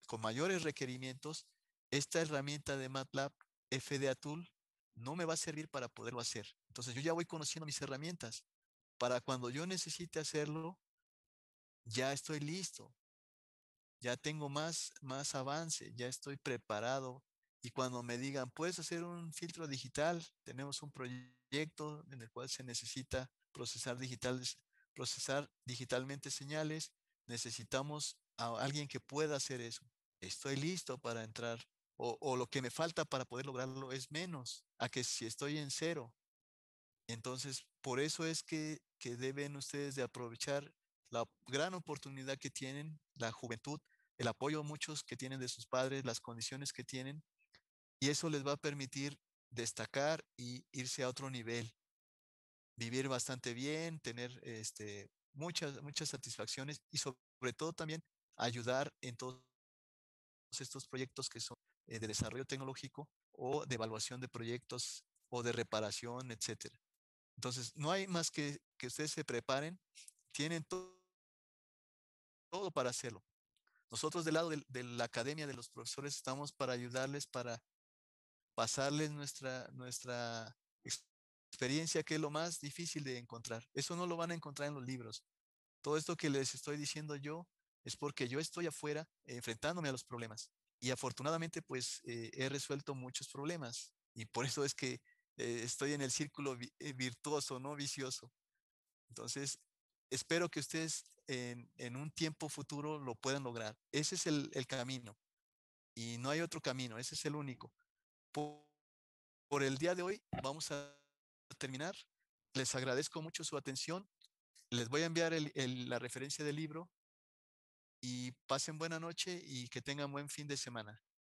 A: con mayores requerimientos, esta herramienta de MATLAB FDA Tool no me va a servir para poderlo hacer. Entonces yo ya voy conociendo mis herramientas. Para cuando yo necesite hacerlo, ya estoy listo ya tengo más, más avance, ya estoy preparado. Y cuando me digan, puedes hacer un filtro digital, tenemos un proyecto en el cual se necesita procesar, digitales, procesar digitalmente señales, necesitamos a alguien que pueda hacer eso. Estoy listo para entrar o, o, lo que me falta para poder lograrlo es menos a que si estoy en cero. Entonces, por eso es que, que deben ustedes de aprovechar la gran oportunidad que tienen la juventud el apoyo muchos que tienen de sus padres, las condiciones que tienen, y eso les va a permitir destacar y irse a otro nivel, vivir bastante bien, tener este, muchas, muchas satisfacciones y sobre todo también ayudar en todos estos proyectos que son eh, de desarrollo tecnológico o de evaluación de proyectos o de reparación, etcétera. Entonces, no hay más que que ustedes se preparen, tienen todo para hacerlo. Nosotros del lado de, la academia de los profesores estamos para ayudarles, para pasarles nuestra, nuestra experiencia, que es lo más difícil de encontrar. Eso no lo van a encontrar en los libros. Todo esto que les estoy diciendo yo es porque yo estoy afuera enfrentándome a los problemas. Y afortunadamente, pues eh, he resuelto muchos problemas. Y por eso es que eh, estoy en el círculo eh, virtuoso, no vicioso. Entonces, espero que ustedes en, un tiempo futuro lo puedan lograr. Ese es el, camino. Y no hay otro camino, ese es el único. Por, el día de hoy vamos a terminar. Les agradezco mucho su atención. Les voy a enviar la referencia del libro y pasen buena noche y que tengan buen fin de semana.